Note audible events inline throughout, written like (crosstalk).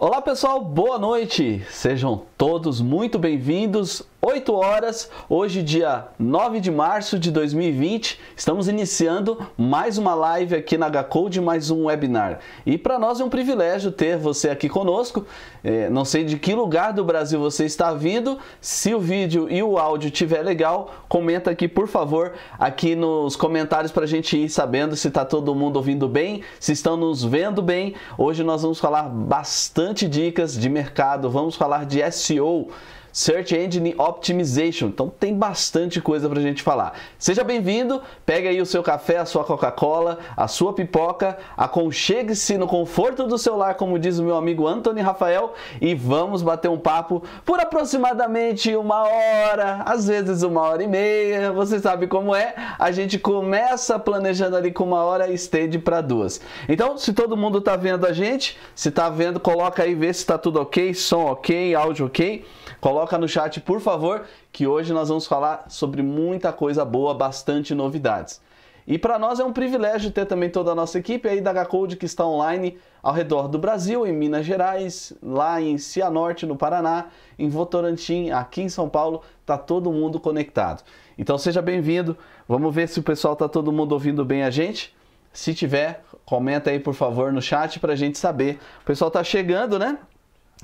Olá pessoal, boa noite! Sejam todos muito bem-vindos. 8 horas, hoje, dia 9 de março de 2020, estamos iniciando mais uma live aqui na HCode, mais um webinar. E para nós é um privilégio ter você aqui conosco. É, não sei de que lugar do Brasil você está vindo. Se o vídeo e o áudio tiver legal, comenta aqui, por favor, aqui nos comentários para a gente ir sabendo se está todo mundo ouvindo bem, se estão nos vendo bem. Hoje nós vamos falar bastante bastante dicas de mercado, vamos falar de SEO, Search Engine Optimization. Então tem bastante coisa para a gente falar. Seja bem-vindo, pegue aí o seu café, a sua Coca-Cola, a sua pipoca, aconchegue-se no conforto do seu lar, como diz o meu amigo Anthony Rafael, e vamos bater um papo por aproximadamente uma hora, às vezes uma hora e meia, você sabe como é. A gente começa planejando ali com uma hora e estende para duas. Então, se todo mundo tá vendo a gente, se tá vendo, coloca aí, vê se tá tudo ok, som ok, áudio ok, coloca coloca no chat, por favor, que hoje nós vamos falar sobre muita coisa boa, bastante novidades. E para nós é um privilégio ter também toda a nossa equipe aí da H-Code que está online ao redor do Brasil, em Minas Gerais, lá em Cianorte, no Paraná, em Votorantim, aqui em São Paulo, tá todo mundo conectado. Então seja bem-vindo. Vamos ver se o pessoal tá todo mundo ouvindo bem a gente. Se tiver, comenta aí por favor no chat para a gente saber. O pessoal tá chegando, né?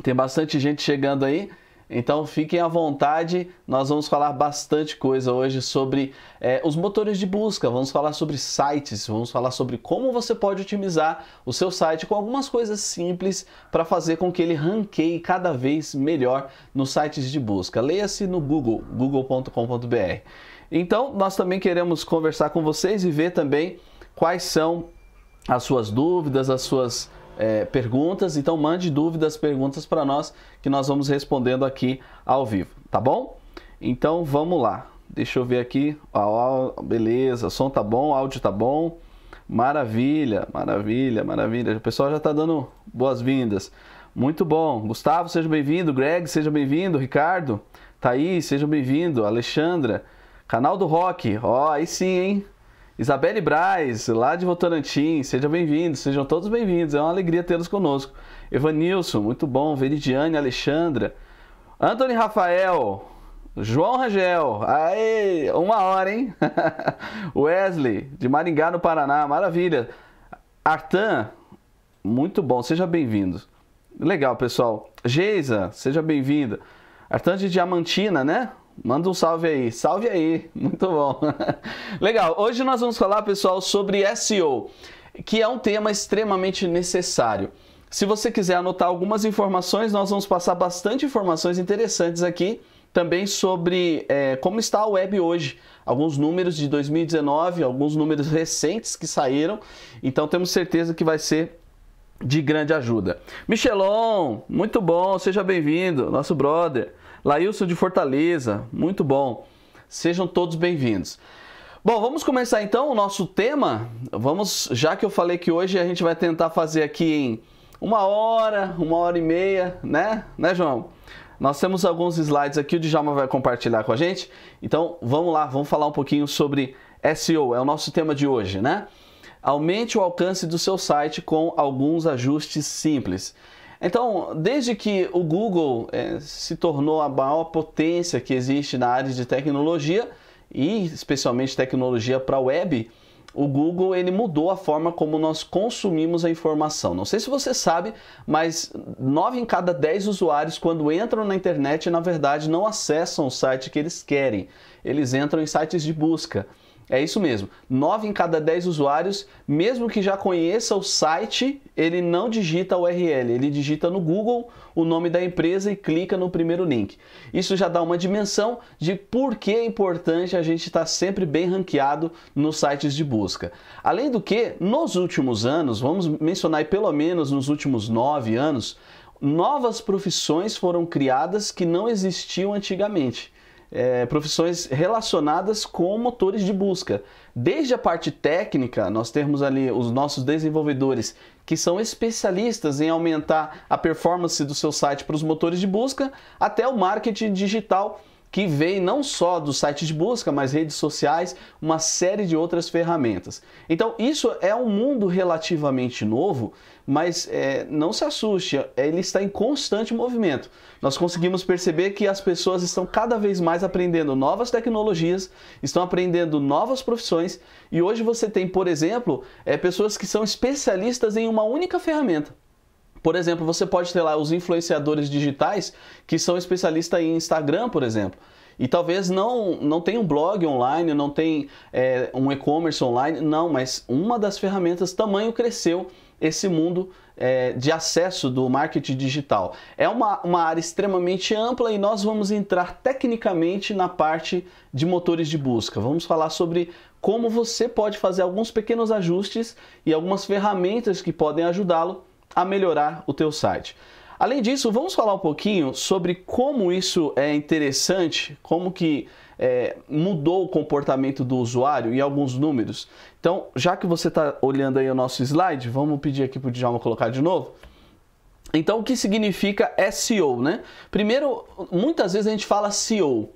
Tem bastante gente chegando aí. Então fiquem à vontade, nós vamos falar bastante coisa hoje sobre é, os motores de busca, vamos falar sobre sites, vamos falar sobre como você pode otimizar o seu site com algumas coisas simples para fazer com que ele ranqueie cada vez melhor nos sites de busca. Leia-se no Google, google.com.br. Então nós também queremos conversar com vocês e ver também quais são as suas dúvidas, as suas é, perguntas, então mande dúvidas, perguntas para nós que nós vamos respondendo aqui ao vivo, tá bom? Então vamos lá. Deixa eu ver aqui. Ó, ó, beleza, som tá bom, áudio tá bom. Maravilha, maravilha, maravilha. O pessoal já está dando boas-vindas. Muito bom. Gustavo, seja bem-vindo. Greg, seja bem-vindo. Ricardo, Thaís, seja bem-vindo. Alexandra, canal do Rock. Ó, aí sim, hein? Isabelle Braz, lá de Votorantim, seja bem-vindo, sejam todos bem-vindos, é uma alegria tê-los conosco. Evanilson, muito bom, Veridiane, Alexandra, Anthony Rafael, João Rangel, aí uma hora, hein? (laughs) Wesley, de Maringá, no Paraná, maravilha. Artan, muito bom, seja bem-vindo. Legal, pessoal. Geisa, seja bem-vinda. Artan de Diamantina, né? Manda um salve aí. Salve aí. Muito bom. (laughs) Legal. Hoje nós vamos falar, pessoal, sobre SEO, que é um tema extremamente necessário. Se você quiser anotar algumas informações, nós vamos passar bastante informações interessantes aqui também sobre é, como está a web hoje. Alguns números de 2019, alguns números recentes que saíram. Então temos certeza que vai ser de grande ajuda. Michelon, muito bom, seja bem-vindo, nosso brother. Laílson de Fortaleza, muito bom. Sejam todos bem-vindos. Bom, vamos começar então o nosso tema. Vamos, já que eu falei que hoje a gente vai tentar fazer aqui em uma hora, uma hora e meia, né? Né, João? Nós temos alguns slides aqui, o Djalma vai compartilhar com a gente. Então, vamos lá, vamos falar um pouquinho sobre SEO, é o nosso tema de hoje, né? Aumente o alcance do seu site com alguns ajustes simples. Então, desde que o Google é, se tornou a maior potência que existe na área de tecnologia, e especialmente tecnologia para web, o Google ele mudou a forma como nós consumimos a informação. Não sei se você sabe, mas 9 em cada 10 usuários, quando entram na internet, na verdade não acessam o site que eles querem. Eles entram em sites de busca. É isso mesmo. 9 em cada 10 usuários, mesmo que já conheça o site, ele não digita a URL, ele digita no Google o nome da empresa e clica no primeiro link. Isso já dá uma dimensão de por que é importante a gente estar tá sempre bem ranqueado nos sites de busca. Além do que, nos últimos anos, vamos mencionar pelo menos nos últimos 9 anos, novas profissões foram criadas que não existiam antigamente é, profissões relacionadas com motores de busca. Desde a parte técnica, nós temos ali os nossos desenvolvedores que são especialistas em aumentar a performance do seu site para os motores de busca, até o marketing digital que vem não só do site de busca, mas redes sociais, uma série de outras ferramentas. Então, isso é um mundo relativamente novo, mas é, não se assuste, ele está em constante movimento. Nós conseguimos perceber que as pessoas estão cada vez mais aprendendo novas tecnologias, estão aprendendo novas profissões, e hoje você tem, por exemplo, é, pessoas que são especialistas em uma única ferramenta. Por exemplo, você pode ter lá os influenciadores digitais que são especialistas em Instagram, por exemplo. E talvez não, não tenha um blog online, não tem é, um e-commerce online, não, mas uma das ferramentas tamanho cresceu esse mundo é, de acesso do marketing digital. É uma, uma área extremamente ampla e nós vamos entrar tecnicamente na parte de motores de busca. Vamos falar sobre como você pode fazer alguns pequenos ajustes e algumas ferramentas que podem ajudá-lo a melhorar o teu site. Além disso, vamos falar um pouquinho sobre como isso é interessante, como que é, mudou o comportamento do usuário e alguns números. Então, já que você está olhando aí o nosso slide, vamos pedir aqui para o Djalma colocar de novo. Então, o que significa SEO, né? Primeiro, muitas vezes a gente fala SEO.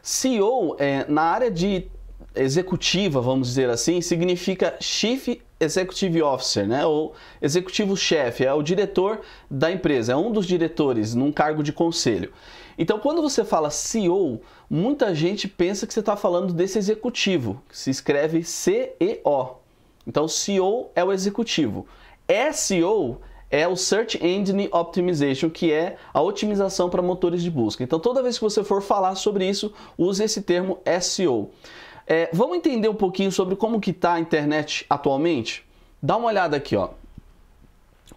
SEO, é, na área de executiva, vamos dizer assim, significa Chief Executive Officer, né? Ou executivo-chefe, é o diretor da empresa, é um dos diretores num cargo de conselho. Então, quando você fala CEO, muita gente pensa que você está falando desse executivo, que se escreve CEO. Então, CEO é o executivo. SEO é, é o Search Engine Optimization, que é a otimização para motores de busca. Então, toda vez que você for falar sobre isso, use esse termo SEO. É é, vamos entender um pouquinho sobre como que está a internet atualmente? Dá uma olhada aqui, ó.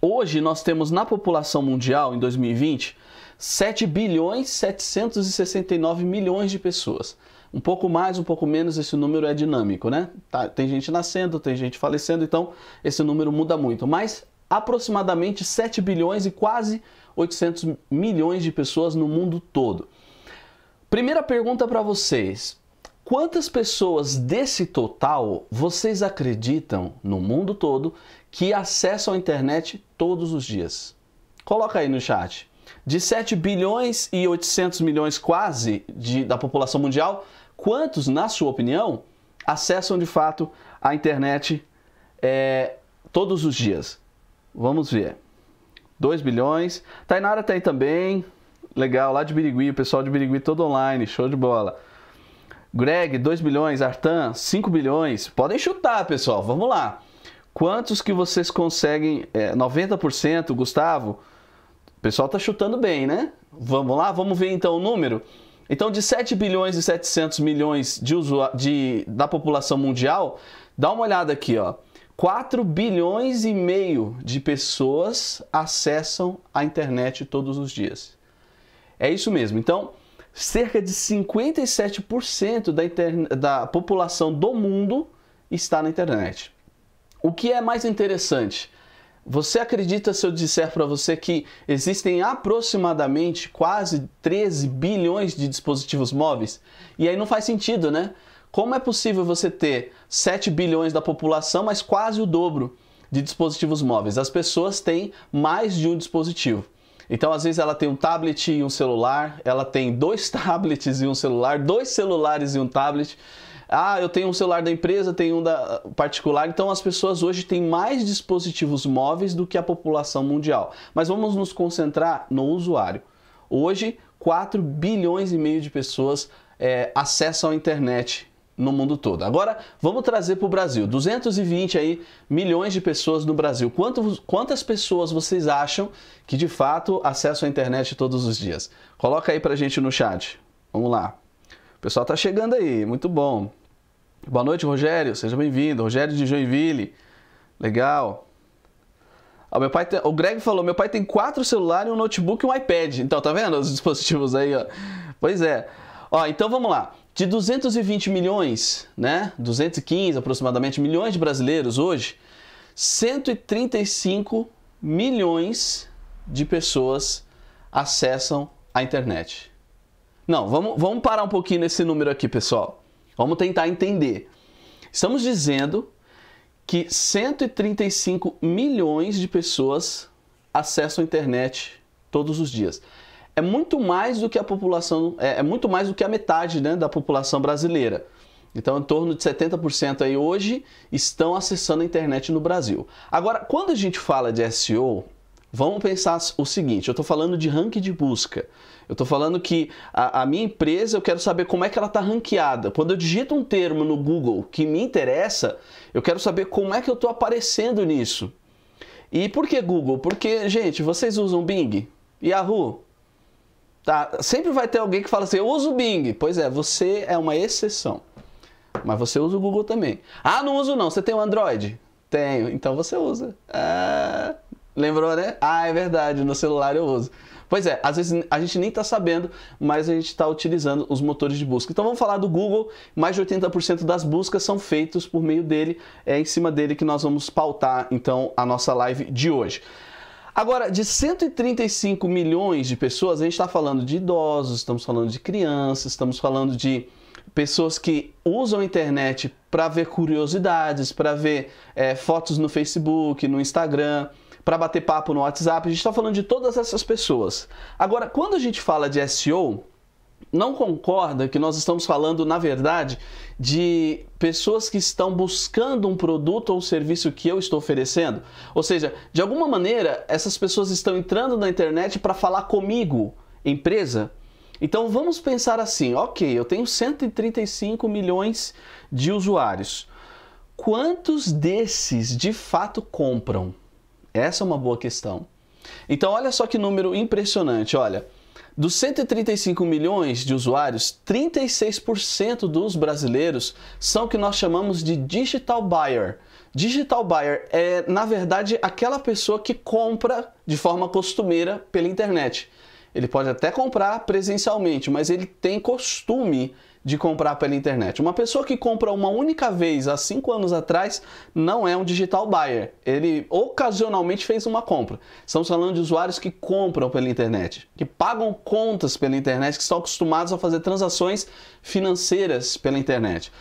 Hoje nós temos na população mundial, em 2020, 7 bilhões 769 milhões de pessoas. Um pouco mais, um pouco menos, esse número é dinâmico, né? Tá, tem gente nascendo, tem gente falecendo, então esse número muda muito. Mas aproximadamente 7 bilhões e quase 800 milhões de pessoas no mundo todo. Primeira pergunta para vocês: Quantas pessoas desse total vocês acreditam no mundo todo que acessam a internet todos os dias? Coloca aí no chat. De 7 bilhões e 800 milhões quase de, da população mundial, quantos, na sua opinião, acessam de fato a internet é, todos os dias? Vamos ver. 2 bilhões. Tainara tem também. Legal, lá de Birigui, o pessoal de Birigui todo online, show de bola. Greg, 2 bilhões. Artan, 5 bilhões. Podem chutar, pessoal. Vamos lá. Quantos que vocês conseguem? É, 90%, Gustavo? O pessoal tá chutando bem, né? Vamos lá, vamos ver então o número. Então, de 7 bilhões e 700 milhões de, de da população mundial, dá uma olhada aqui, ó. 4 bilhões e meio de pessoas acessam a internet todos os dias. É isso mesmo. Então, cerca de 57% da, da população do mundo está na internet. O que é mais interessante? Você acredita se eu disser para você que existem aproximadamente quase 13 bilhões de dispositivos móveis? E aí não faz sentido, né? Como é possível você ter 7 bilhões da população, mas quase o dobro de dispositivos móveis? As pessoas têm mais de um dispositivo. Então, às vezes, ela tem um tablet e um celular, ela tem dois (laughs) tablets e um celular, dois celulares e um tablet. Ah, eu tenho um celular da empresa, tenho um da particular. Então, as pessoas hoje têm mais dispositivos móveis do que a população mundial. Mas vamos nos concentrar no usuário. Hoje, 4 bilhões e meio de pessoas é, acessam a internet no mundo todo. Agora, vamos trazer para o Brasil. 220 aí, milhões de pessoas no Brasil. Quanto, quantas pessoas vocês acham que, de fato, acessam a internet todos os dias? Coloca aí para gente no chat. Vamos lá. O pessoal está chegando aí, muito bom. Boa noite, Rogério. Seja bem-vindo. Rogério de Joinville. Legal. Ah, meu pai tem... O Greg falou, meu pai tem quatro celulares, um notebook e um iPad. Então, tá vendo os dispositivos aí? Ó? Pois é. Ó, então vamos lá. De 220 milhões, né, 215 aproximadamente milhões de brasileiros hoje, 135 milhões de pessoas acessam a internet. Não, vamos, vamos parar um pouquinho nesse número aqui, pessoal. Vamos tentar entender. Estamos dizendo que 135 milhões de pessoas acessam a internet todos os dias é muito mais do que a população, é, é muito mais do que a metade né, da população brasileira. Então, em torno de 70% aí hoje estão acessando a internet no Brasil. Agora, quando a gente fala de SEO, vamos pensar o seguinte: eu estou falando de ranking de busca. Eu estou falando que a, a, minha empresa, eu quero saber como é que ela está ranqueada. Quando eu digito um termo no Google que me interessa, eu quero saber como é que eu estou aparecendo nisso. E por que Google? Porque, gente, vocês usam Bing? Yahoo? Tá? Sempre vai ter alguém que fala assim, eu uso o Bing. Pois é, você é uma exceção. Mas você usa o Google também. Ah, não uso não. Você tem o um Android? Tenho. Então você usa. Ah, lembrou, né? Ah, é verdade. No celular eu uso. Pois é, às vezes a gente nem está sabendo, mas a gente está utilizando os motores de busca. Então vamos falar do Google. Mais de 80% das buscas são feitas por meio dele. É em cima dele que nós vamos pautar então a nossa live de hoje. Agora, de 135 milhões de pessoas, a gente está falando de idosos, estamos falando de crianças, estamos falando de pessoas que usam a internet para ver curiosidades, para ver é, fotos no Facebook, no Instagram, para bater papo no WhatsApp. A gente está falando de todas essas pessoas. Agora, quando a gente fala de SEO, não concorda que nós estamos falando, na verdade, de pessoas que estão buscando um produto ou serviço que eu estou oferecendo? Ou seja, de alguma maneira, essas pessoas estão entrando na internet para falar comigo, empresa. Então vamos pensar assim: ok, eu tenho 135 milhões de usuários. Quantos desses de fato compram? Essa é uma boa questão. Então olha só que número impressionante, olha. Dos 135 milhões de usuários, 36% dos brasileiros são o que nós chamamos de digital buyer. Digital buyer é, na verdade, aquela pessoa que compra de forma costumeira pela internet. Ele pode até comprar presencialmente, mas ele tem costume de comprar pela internet. Uma pessoa que compra uma única vez há cinco anos atrás não é um digital buyer. Ele ocasionalmente fez uma compra. Estamos falando de usuários que compram pela internet, que pagam contas pela internet, que estão acostumados a fazer transações financeiras pela internet.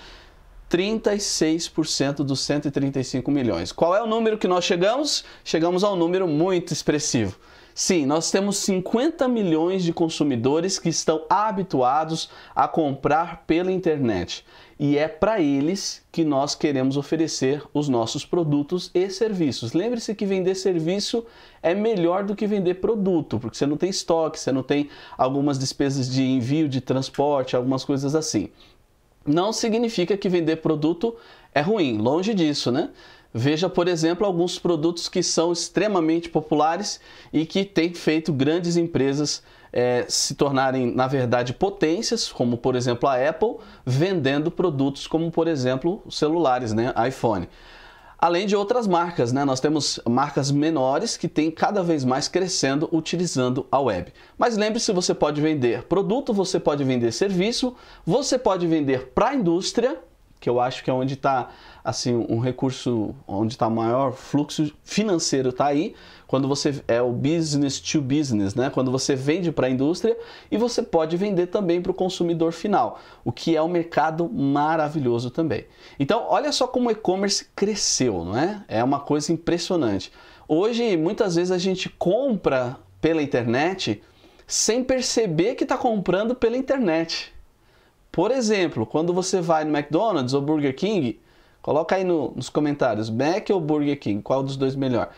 36% dos 135 milhões. Qual é o número que nós chegamos? Chegamos ao número muito expressivo. Sim, nós temos 50 milhões de consumidores que estão habituados a comprar pela internet e é para eles que nós queremos oferecer os nossos produtos e serviços. Lembre-se que vender serviço é melhor do que vender produto, porque você não tem estoque, você não tem algumas despesas de envio, de transporte, algumas coisas assim. Não significa que vender produto é ruim, longe disso, né? Veja, por exemplo, alguns produtos que são extremamente populares e que têm feito grandes empresas é, se tornarem, na verdade, potências, como por exemplo a Apple, vendendo produtos como, por exemplo, celulares, né? iPhone. Além de outras marcas, né? Nós temos marcas menores que têm cada vez mais crescendo utilizando a web. Mas lembre-se, você pode vender produto, você pode vender serviço, você pode vender para a indústria que eu acho que é onde está assim um recurso, onde está maior fluxo financeiro está aí, quando você é o business to business, né? Quando você vende para a indústria e você pode vender também para o consumidor final, o que é um mercado maravilhoso também. Então, olha só como o e-commerce cresceu, não é? É uma coisa impressionante. Hoje, muitas vezes a gente compra pela internet sem perceber que está comprando pela internet. Por exemplo, quando você vai no McDonald's ou Burger King, coloca aí no, nos comentários, Mac ou Burger King, qual dos dois melhor?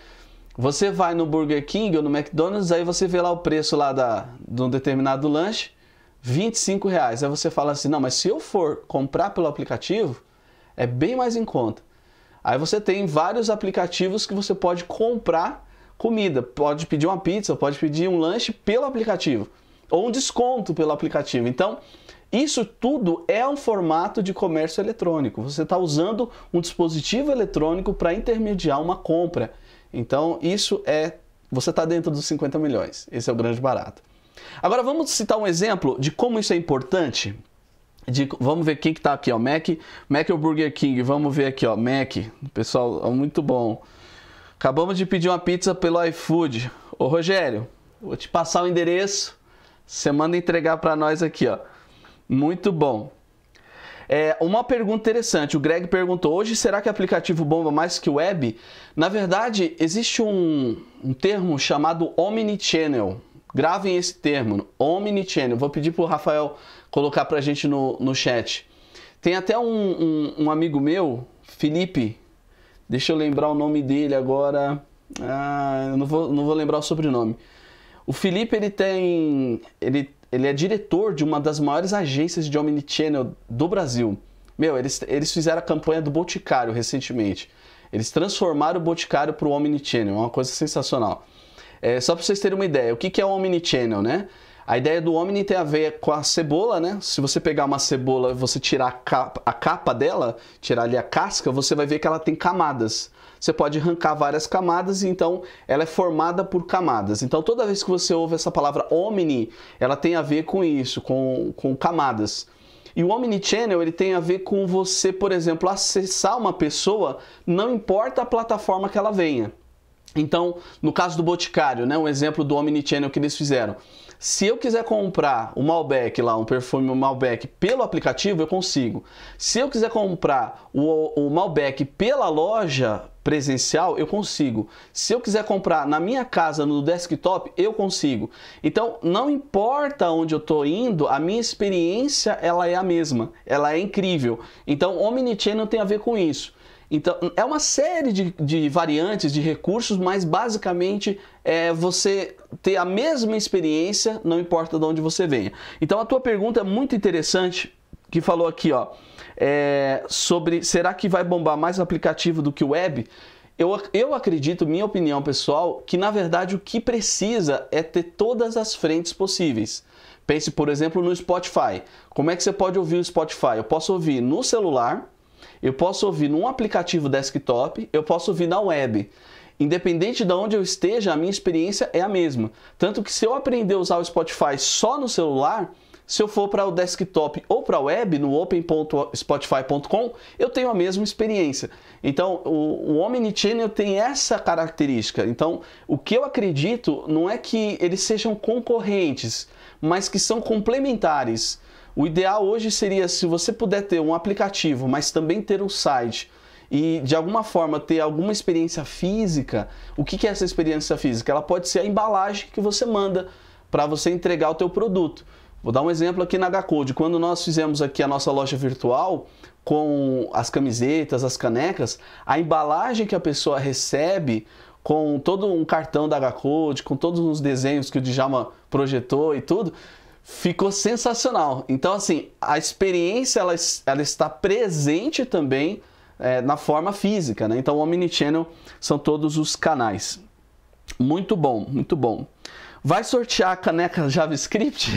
Você vai no Burger King ou no McDonald's, aí você vê lá o preço lá da, de um determinado lanche, 25 reais. Aí você fala assim, não, mas se eu for comprar pelo aplicativo, é bem mais em conta. Aí você tem vários aplicativos que você pode comprar comida. Pode pedir uma pizza, pode pedir um lanche pelo aplicativo. Ou um desconto pelo aplicativo. Então, isso tudo é um formato de comércio eletrônico. Você está usando um dispositivo eletrônico para intermediar uma compra. Então, isso é. Você está dentro dos 50 milhões. Esse é o grande barato. Agora, vamos citar um exemplo de como isso é importante. De, vamos ver quem que tá aqui, ó. Mac, Mac ou Burger King? Vamos ver aqui, ó. Mac. Pessoal, ó, é muito bom. Acabamos de pedir uma pizza pelo iFood. Ô, Rogério, vou te passar o endereço. Você manda entregar para nós aqui, ó. Muito bom. É, uma pergunta interessante. O Greg perguntou: hoje será que aplicativo bomba mais que web? Na verdade, existe um, um termo chamado omnichannel. Gravem esse termo, omnichannel. Vou pedir para o Rafael colocar para a gente no, no chat. Tem até um, um, um, amigo meu, Felipe. Deixa eu lembrar o nome dele agora. Ah, eu não vou, não vou lembrar o sobrenome. O Felipe ele tem, ele ele é diretor de uma das maiores agências de omnichannel do Brasil. Meu, eles, eles fizeram a campanha do Boticário recentemente. Eles transformaram o Boticário para o omnichannel, é uma coisa sensacional. É, só para vocês terem uma ideia, o que, que é o omnichannel, né? A ideia do Omni tem a ver com a cebola, né? Se você pegar uma cebola e você tirar a capa, a capa, dela, tirar ali a casca, você vai ver que ela tem camadas você pode arrancar várias camadas e então ela é formada por camadas. Então toda vez que você ouve essa palavra omni, ela tem a ver com isso, com, com camadas. E o omnichannel ele tem a ver com você, por exemplo, acessar uma pessoa, não importa a plataforma que ela venha. Então, no caso do Boticário, né, um exemplo do omnichannel que eles fizeram. Se eu quiser comprar o Malbec lá, um perfume Malbec pelo aplicativo, eu consigo. Se eu quiser comprar o, o Malbec pela loja presencial, eu consigo. Se eu quiser comprar na minha casa, no desktop, eu consigo. Então, não importa onde eu estou indo, a minha experiência ela é a mesma. Ela é incrível. Então, Omnichannel tem a ver com isso. Então, é uma série de, de variantes, de recursos, mas basicamente é você ter a mesma experiência, não importa de onde você venha. Então, a tua pergunta é muito interessante, que falou aqui, ó, é, sobre será que vai bombar mais aplicativo do que web? Eu, eu acredito, minha opinião pessoal, que na verdade o que precisa é ter todas as frentes possíveis. Pense, por exemplo, no Spotify. Como é que você pode ouvir o Spotify? Eu posso ouvir no celular, eu posso ouvir num aplicativo desktop, eu posso ouvir na web. Independente de onde eu esteja, a minha experiência é a mesma. Tanto que se eu aprender a usar o Spotify só no celular, se eu for para o desktop ou para a web, no open.spotify.com, eu tenho a mesma experiência. Então, o, o Omnichannel tem essa característica. Então, o que eu acredito não é que eles sejam concorrentes, mas que são complementares. O ideal hoje seria se você puder ter um aplicativo, mas também ter um site e de alguma forma ter alguma experiência física. O que é essa experiência física? Ela pode ser a embalagem que você manda para você entregar o teu produto. Vou dar um exemplo aqui na H-Code. Quando nós fizemos aqui a nossa loja virtual com as camisetas, as canecas, a embalagem que a pessoa recebe com todo um cartão da H-Code, com todos os desenhos que o Djalma projetou e tudo, ficou sensacional. Então, assim, a experiência ela, ela está presente também é, na forma física, né? Então, o Omnichannel são todos os canais. Muito bom, muito bom. Vai sortear a caneca JavaScript?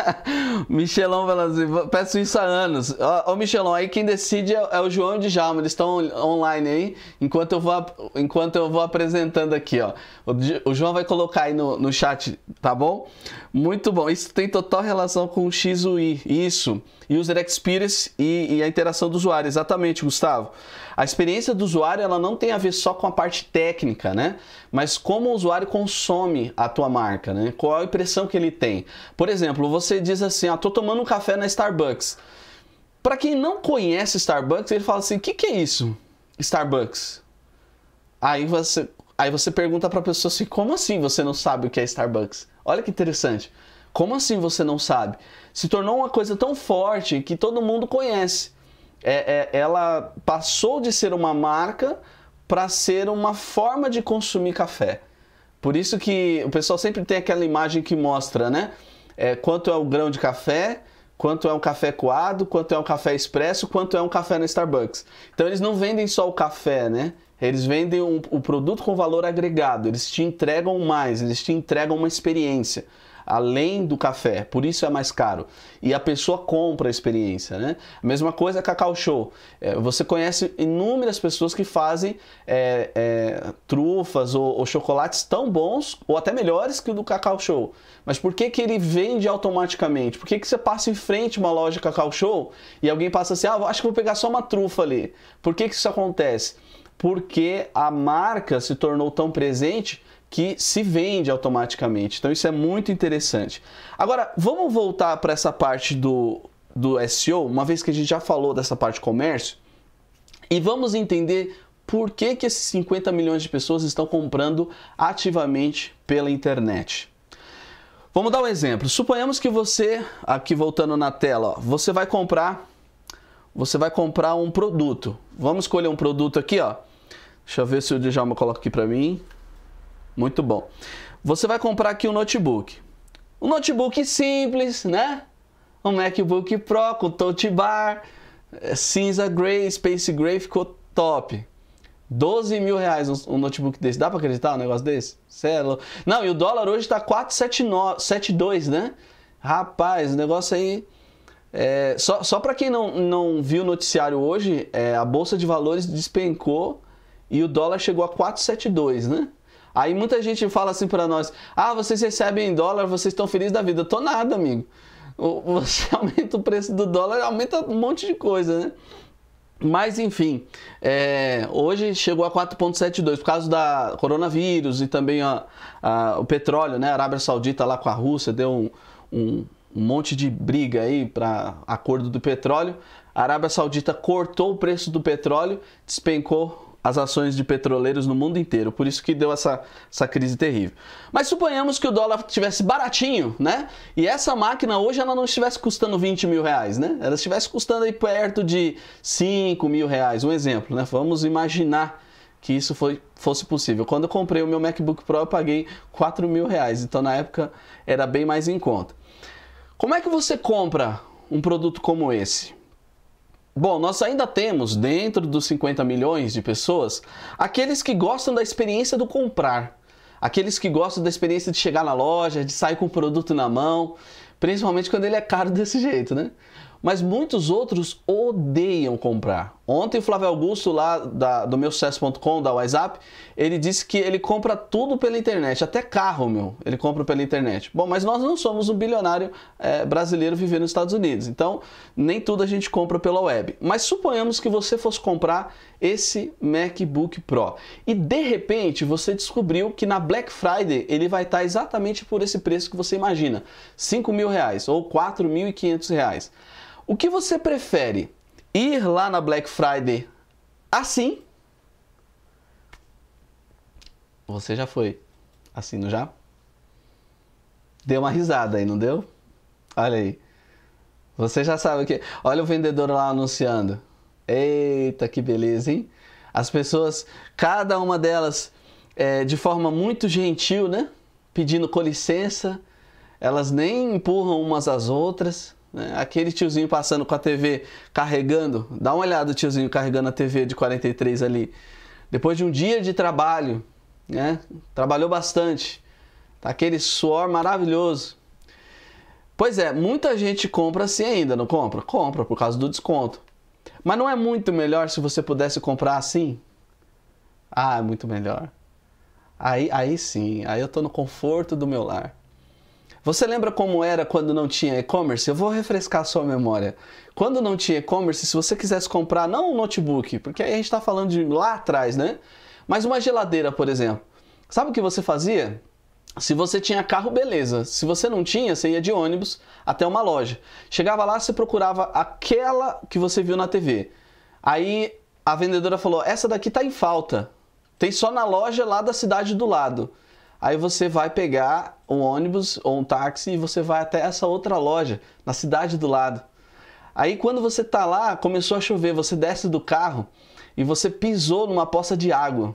(laughs) Michelão assim, peço isso há anos. Ô, Michelão, aí quem decide é, é o João de Jalma, eles estão online aí, enquanto eu vou, enquanto eu vou apresentando aqui, ó. O, o João vai colocar aí no, no chat, tá bom? Muito bom, isso tem total relação com o XUI, isso. User Experience e, e a interação do usuário, exatamente, Gustavo. A experiência do usuário ela não tem a ver só com a parte técnica, né? Mas como o usuário consome a tua marca, né? Qual a impressão que ele tem? Por exemplo, você diz assim, ah, tomando um café na Starbucks. Para quem não conhece Starbucks, ele fala assim, o que, que é isso? Starbucks. Aí você, aí você pergunta para a pessoa assim, como assim você não sabe o que é Starbucks? Olha que interessante. Como assim você não sabe? Se tornou uma coisa tão forte que todo mundo conhece. É, é, ela passou de ser uma marca para ser uma forma de consumir café. Por isso que o pessoal sempre tem aquela imagem que mostra, né? É, quanto é o grão de café, quanto é um café coado, quanto é um café expresso, quanto é um café na Starbucks. Então eles não vendem só o café, né? Eles vendem um, o produto com valor agregado, eles te entregam mais, eles te entregam uma experiência além do café, por isso é mais caro. E a pessoa compra a experiência, né? A mesma coisa é Cacau Show. É, você conhece inúmeras pessoas que fazem é, é, trufas ou, ou, chocolates tão bons ou até melhores que o do Cacau Show. Mas por que, que ele vende automaticamente? Por que, que você passa em frente uma loja Cacau Show e alguém passa assim, ah, acho que vou pegar só uma trufa ali? Por que, que isso acontece? Porque a marca se tornou tão presente que se vende automaticamente. Então isso é muito interessante. Agora, vamos voltar para essa parte do, do SEO, uma vez que a gente já falou dessa parte de comércio, e vamos entender por que, que esses 50 milhões de pessoas estão comprando ativamente pela internet. Vamos dar um exemplo. Suponhamos que você, aqui voltando na tela, ó, você vai comprar, você vai comprar um produto. Vamos escolher um produto aqui, ó. Deixa eu ver se o Djalma coloca aqui para mim. Muito bom. Você vai comprar aqui um notebook. Um notebook simples, né? Um MacBook Pro com touch bar, é, cinza gray, space gray, ficou top. 12 mil reais um notebook desse. Dá pra acreditar um negócio desse? Celo. É não, e o dólar hoje tá 4,72, né? Rapaz, o negócio aí. É, só só para quem não, não viu o noticiário hoje, é, a Bolsa de Valores despencou e o dólar chegou a 4,72, né? Aí muita gente fala assim para nós: ah, vocês recebem em dólar, vocês estão felizes da vida. Eu tô nada, amigo. Você (laughs) aumenta o preço do dólar, aumenta um monte de coisa, né? Mas enfim, é, hoje chegou a 4,72 por causa da coronavírus e também a, a, o petróleo, né? A Arábia Saudita lá com a Rússia deu um, um, um monte de briga aí para acordo do petróleo. A Arábia Saudita cortou o preço do petróleo, despencou as ações de petroleiros no mundo inteiro, por isso que deu essa, essa crise terrível. Mas suponhamos que o dólar tivesse baratinho, né? E essa máquina hoje ela não estivesse custando 20 mil reais, né? Ela estivesse custando aí perto de 5 mil reais, um exemplo, né? Vamos imaginar que isso foi, fosse possível. Quando eu comprei o meu MacBook Pro, eu paguei 4 mil reais, então na época era bem mais em conta. Como é que você compra um produto como esse? Bom, nós ainda temos, dentro dos 50 milhões de pessoas, aqueles que gostam da experiência do comprar. Aqueles que gostam da experiência de chegar na loja, de sair com o produto na mão, principalmente quando ele é caro desse jeito, né? mas muitos outros odeiam comprar. Ontem o Flávio Augusto, lá da, do meu sucesso.com, da WhatsApp, ele disse que ele compra tudo pela internet, até carro, meu, ele compra pela internet. Bom, mas nós não somos um bilionário é, brasileiro vivendo nos Estados Unidos, então nem tudo a gente compra pela web. Mas suponhamos que você fosse comprar esse MacBook Pro e de repente você descobriu que na Black Friday ele vai estar exatamente por esse preço que você imagina, 5 mil reais ou 4.500 reais. O que você prefere? Ir lá na Black Friday assim? Você já foi assim, não já? Deu uma risada aí, não deu? Olha aí. Você já sabe o que. Olha o vendedor lá anunciando. Eita, que beleza, hein? As pessoas, cada uma delas, é, de forma muito gentil, né? Pedindo com licença. Elas nem empurram umas às outras. Né? Aquele tiozinho passando com a TV carregando, dá uma olhada o tiozinho carregando a TV de 43 ali. Depois de um dia de trabalho, né? trabalhou bastante, tá aquele suor maravilhoso. Pois é, muita gente compra assim ainda, não compra? Compra por causa do desconto. Mas não é muito melhor se você pudesse comprar assim? Ah, é muito melhor. Aí, aí sim, aí eu tô no conforto do meu lar. Você lembra como era quando não tinha e-commerce? Eu vou refrescar a sua memória. Quando não tinha e-commerce, se você quisesse comprar não um notebook, porque aí a gente está falando de lá atrás, né? Mas uma geladeira, por exemplo. Sabe o que você fazia? Se você tinha carro, beleza. Se você não tinha, você ia de ônibus até uma loja. Chegava lá, você procurava aquela que você viu na TV. Aí a vendedora falou: Essa daqui tá em falta. Tem só na loja lá da cidade do lado. Aí você vai pegar um ônibus ou um táxi e você vai até essa outra loja, na cidade do lado. Aí quando você tá lá, começou a chover, você desce do carro e você pisou numa poça de água.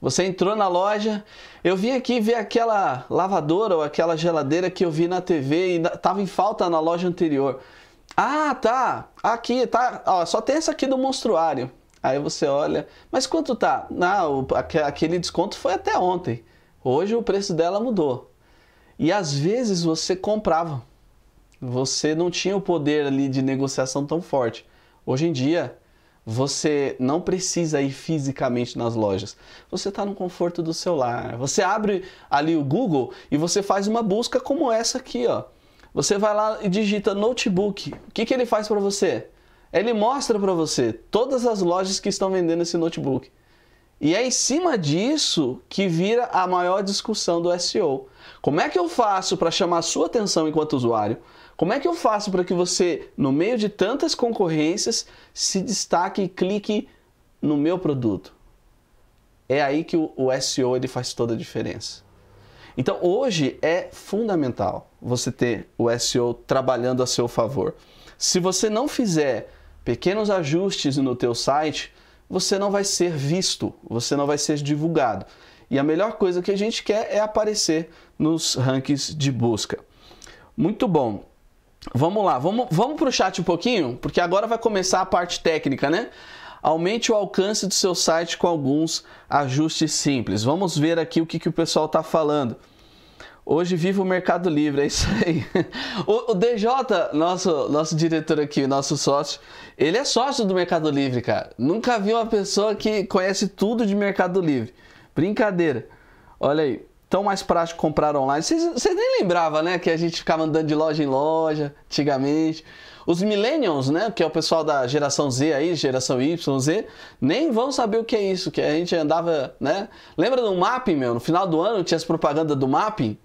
Você entrou na loja, eu vim aqui ver aquela lavadora ou aquela geladeira que eu vi na TV e tava em falta na loja anterior. Ah, tá, aqui, tá, ó, só tem essa aqui do monstruário. Aí você olha, mas quanto tá? Não, ah, aquele desconto foi até ontem. Hoje o preço dela mudou. E às vezes você comprava. Você não tinha o poder ali de negociação tão forte. Hoje em dia, você não precisa ir fisicamente nas lojas. Você está no conforto do seu lar. Você abre ali o Google e você faz uma busca como essa aqui, ó. Você vai lá e digita notebook. O que, que ele faz para você? Ele mostra para você todas as lojas que estão vendendo esse notebook. E é em cima disso que vira a maior discussão do SEO. Como é que eu faço para chamar sua atenção enquanto usuário? Como é que eu faço para que você, no meio de tantas concorrências, se destaque e clique no meu produto? É aí que o, o SEO ele faz toda a diferença. Então hoje é fundamental você ter o SEO trabalhando a seu favor. Se você não fizer pequenos ajustes no teu site, você não vai ser visto, você não vai ser divulgado. E a melhor coisa que a gente quer é aparecer nos rankings de busca. Muito bom. Vamos lá, vamos, vamos para o chat um pouquinho, porque agora vai começar a parte técnica, né? Aumente o alcance do seu site com alguns ajustes simples. Vamos ver aqui o que, que o pessoal está falando. Hoje vive o Mercado Livre, é isso aí. (laughs) O, o, DJ, nosso, nosso diretor aqui, nosso sócio, ele é sócio do Mercado Livre, cara. Nunca vi uma pessoa que conhece tudo de Mercado Livre. Brincadeira. Olha aí, tão mais prático comprar online. Vocês nem lembrava, né, que a gente ficava andando de loja em loja antigamente. Os millennials, né, que é o pessoal da geração Z aí, geração Y, Z, nem vão saber o que é isso, que a gente andava, né? Lembra do mapping, meu? No final do ano tinha as propagandas do mapping?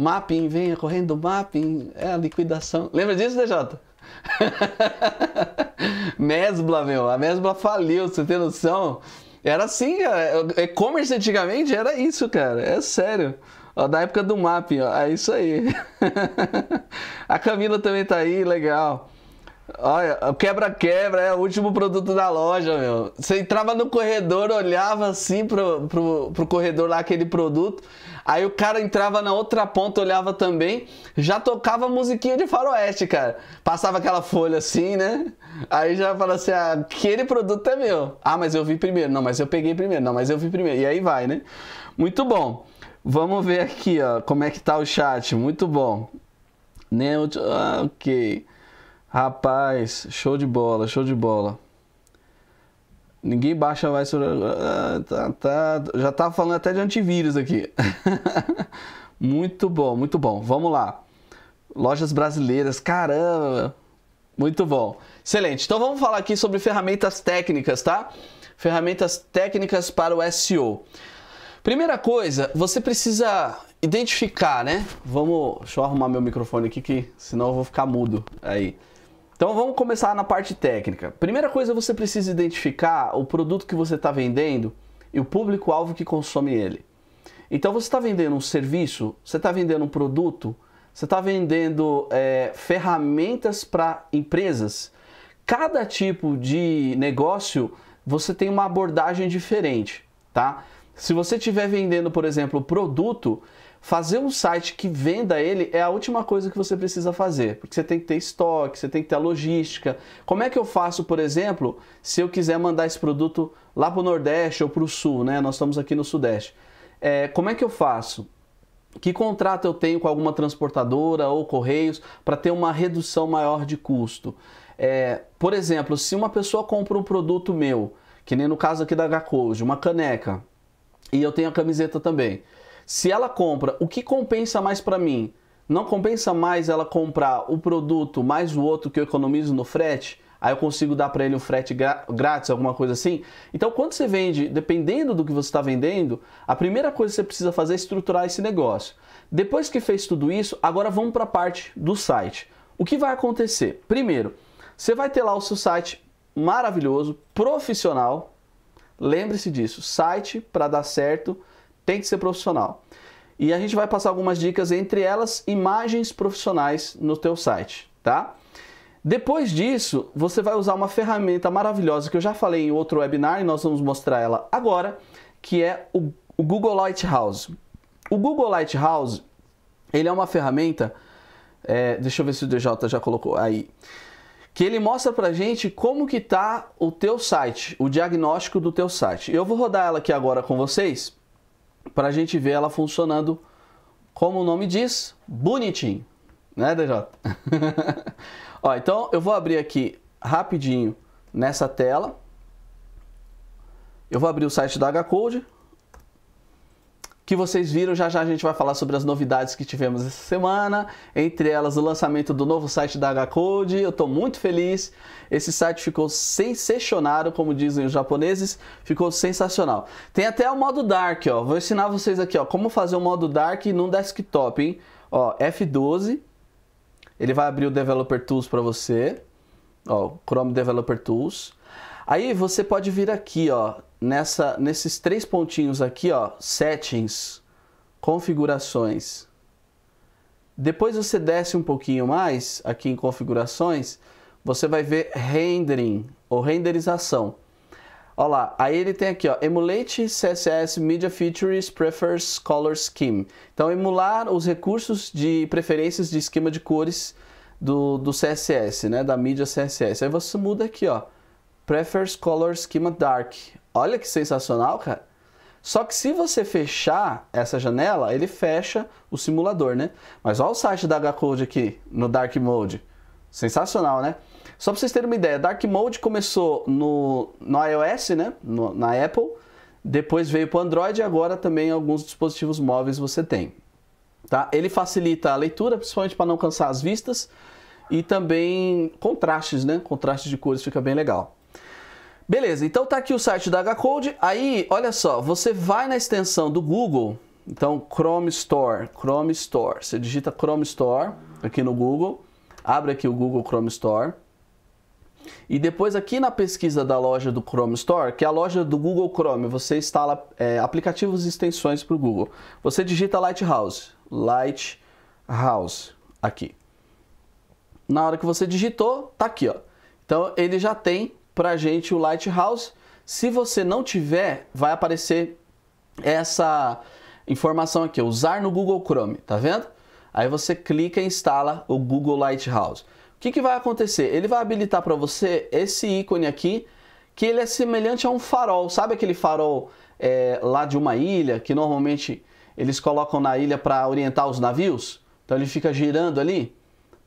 Mapping, venha correndo, mapping, é a liquidação. Lembra disso, DJ? (laughs) Mesbla, meu, a Mesbla faliu, você tem noção? Era assim, cara. É, é e-commerce antigamente era isso, cara. É sério. Ó, da época do mapping, ó. É isso aí. (laughs) a Camila também tá aí, legal. Olha, quebra-quebra é o último produto da loja, meu. Você entrava no corredor, olhava assim pro, pro, pro corredor lá, aquele produto. Aí o cara entrava na outra ponta, olhava também. Já tocava musiquinha de faroeste, cara. Passava aquela folha assim, né? Aí já fala assim: ah, aquele produto é meu. Ah, mas eu vi primeiro. Não, mas eu peguei primeiro. Não, mas eu vi primeiro. E aí vai, né? Muito bom. Vamos ver aqui, ó, como é que tá o chat. Muito bom. Né? Ah, ok. Rapaz, show de bola, show de bola. Ninguém baixa vai sobre. Ah, tá, tá. Já tá falando até de antivírus aqui. (laughs) muito bom, muito bom. Vamos lá. Lojas brasileiras, caramba! Muito bom. Excelente. Então vamos falar aqui sobre ferramentas técnicas, tá? Ferramentas técnicas para o SEO. Primeira coisa, você precisa identificar, né? Vamos, deixa eu arrumar meu microfone aqui que senão eu vou ficar mudo aí. Então vamos começar na parte técnica. Primeira coisa, você precisa identificar o produto que você está vendendo e o público-alvo que consome ele. Então você está vendendo um serviço, você está vendendo um produto, você está vendendo é, ferramentas para empresas. Cada tipo de negócio você tem uma abordagem diferente, tá? Se você estiver vendendo, por exemplo, produto, Fazer um site que venda ele é a última coisa que você precisa fazer, porque você tem que ter estoque, você tem que ter a logística. Como é que eu faço, por exemplo, se eu quiser mandar esse produto lá para o Nordeste ou para o Sul, né? Nós estamos aqui no Sudeste. É, como é que eu faço? Que contrato eu tenho com alguma transportadora ou correios para ter uma redução maior de custo? É, por exemplo, se uma pessoa compra um produto meu, que nem no caso aqui da Gacold, uma caneca, e eu tenho a camiseta também. Se ela compra, o que compensa mais para mim? Não compensa mais ela comprar o produto mais o outro que eu economizo no frete? Aí eu consigo dar para ele um frete grátis, alguma coisa assim. Então, quando você vende, dependendo do que você está vendendo, a primeira coisa que você precisa fazer é estruturar esse negócio. Depois que fez tudo isso, agora vamos para a parte do site. O que vai acontecer? Primeiro, você vai ter lá o seu site maravilhoso, profissional. Lembre-se disso, site para dar certo tem que ser profissional. E a gente vai passar algumas dicas, entre elas imagens profissionais no teu site, tá? Depois disso, você vai usar uma ferramenta maravilhosa que eu já falei em outro webinar e nós vamos mostrar ela agora, que é o, o Google Lighthouse. O Google Lighthouse, ele é uma ferramenta, é, deixa eu ver se o DJ já colocou aí, que ele mostra pra gente como que tá o teu site, o diagnóstico do teu site. Eu vou rodar ela aqui agora com vocês, para a gente ver ela funcionando, como o nome diz, bonitinho. Né, DJ? (laughs) Ó, então eu vou abrir aqui rapidinho nessa tela. Eu vou abrir o site da H-Code que vocês viram. Já já a gente vai falar sobre as novidades que tivemos essa semana, entre elas o lançamento do novo site da H-Code. Eu estou muito feliz. Esse site ficou sensacional, como dizem os japoneses, ficou sensacional. Tem até o modo dark, ó. Vou ensinar vocês aqui, ó, como fazer o modo dark num desktop, hein? Ó, F12. Ele vai abrir o Developer Tools para você. Ó, Chrome Developer Tools. Aí você pode vir aqui, ó, nessa, nesses três pontinhos aqui, ó, settings, configurações. Depois você desce um pouquinho mais aqui em configurações, você vai ver rendering ou renderização. Olha lá, aí ele tem aqui, ó, emulate CSS Media Features Prefers Color Scheme. Então, emular os recursos de preferências de esquema de cores do, do CSS, né, da mídia CSS. Aí você muda aqui, ó, Prefers Color Schema Dark. Olha que sensacional, cara. Só que se você fechar essa janela, ele fecha o simulador, né? Mas olha o site da H-Code aqui, no Dark Mode. Sensacional, né? Só para vocês terem uma ideia, Dark Mode começou no, no iOS, né? No, na Apple. Depois veio para o Android e agora também alguns dispositivos móveis você tem. Tá? Ele facilita a leitura, principalmente para não cansar as vistas. E também contrastes, né? Contrastes de cores fica bem legal. Beleza, então tá aqui o site da H-Code. Aí, olha só, você vai na extensão do Google, então Chrome Store, Chrome Store. Você digita Chrome Store aqui no Google, abre aqui o Google Chrome Store. E depois aqui na pesquisa da loja do Chrome Store, que é a loja do Google Chrome, você instala é, aplicativos e extensões para o Google. Você digita Lighthouse, Lighthouse, aqui. Na hora que você digitou, tá aqui, ó. Então ele já tem para a gente o Lighthouse. Se você não tiver, vai aparecer essa informação aqui, usar no Google Chrome, tá vendo? Aí você clica e instala o Google Lighthouse. O que, que vai acontecer? Ele vai habilitar para você esse ícone aqui, que ele é semelhante a um farol. Sabe aquele farol é, lá de uma ilha, que normalmente eles colocam na ilha para orientar os navios? Então ele fica girando ali,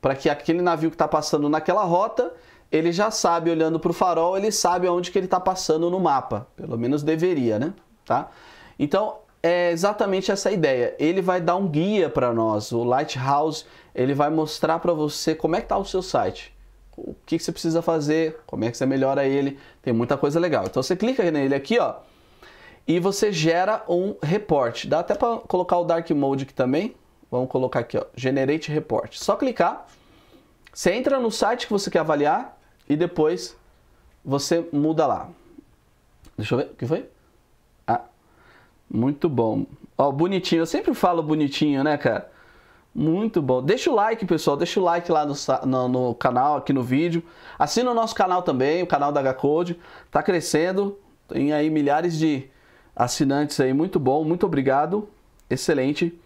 para que aquele navio que está passando naquela rota, ele já sabe, olhando para o farol, ele sabe aonde que ele está passando no mapa. Pelo menos deveria, né? Tá? Então, é exatamente essa ideia. Ele vai dar um guia para nós. O Lighthouse, ele vai mostrar para você como é que está o seu site. O que, que você precisa fazer, como é que você melhora ele. Tem muita coisa legal. Então, você clica nele aqui, ó. E você gera um report. Dá até para colocar o Dark Mode aqui também. Vamos colocar aqui, ó. Generate Report. Só clicar. Você entra no site que você quer avaliar e depois você muda lá. Deixa eu ver, o que foi? Ah, muito bom. Ó, bonitinho, eu sempre falo bonitinho, né, cara? Muito bom. Deixa o like, pessoal. Deixa o like lá no, no, no canal, aqui no vídeo. Assina o nosso canal também, o canal da H-Code. Tá crescendo. Tem aí milhares de assinantes aí. Muito bom, muito obrigado. Excelente.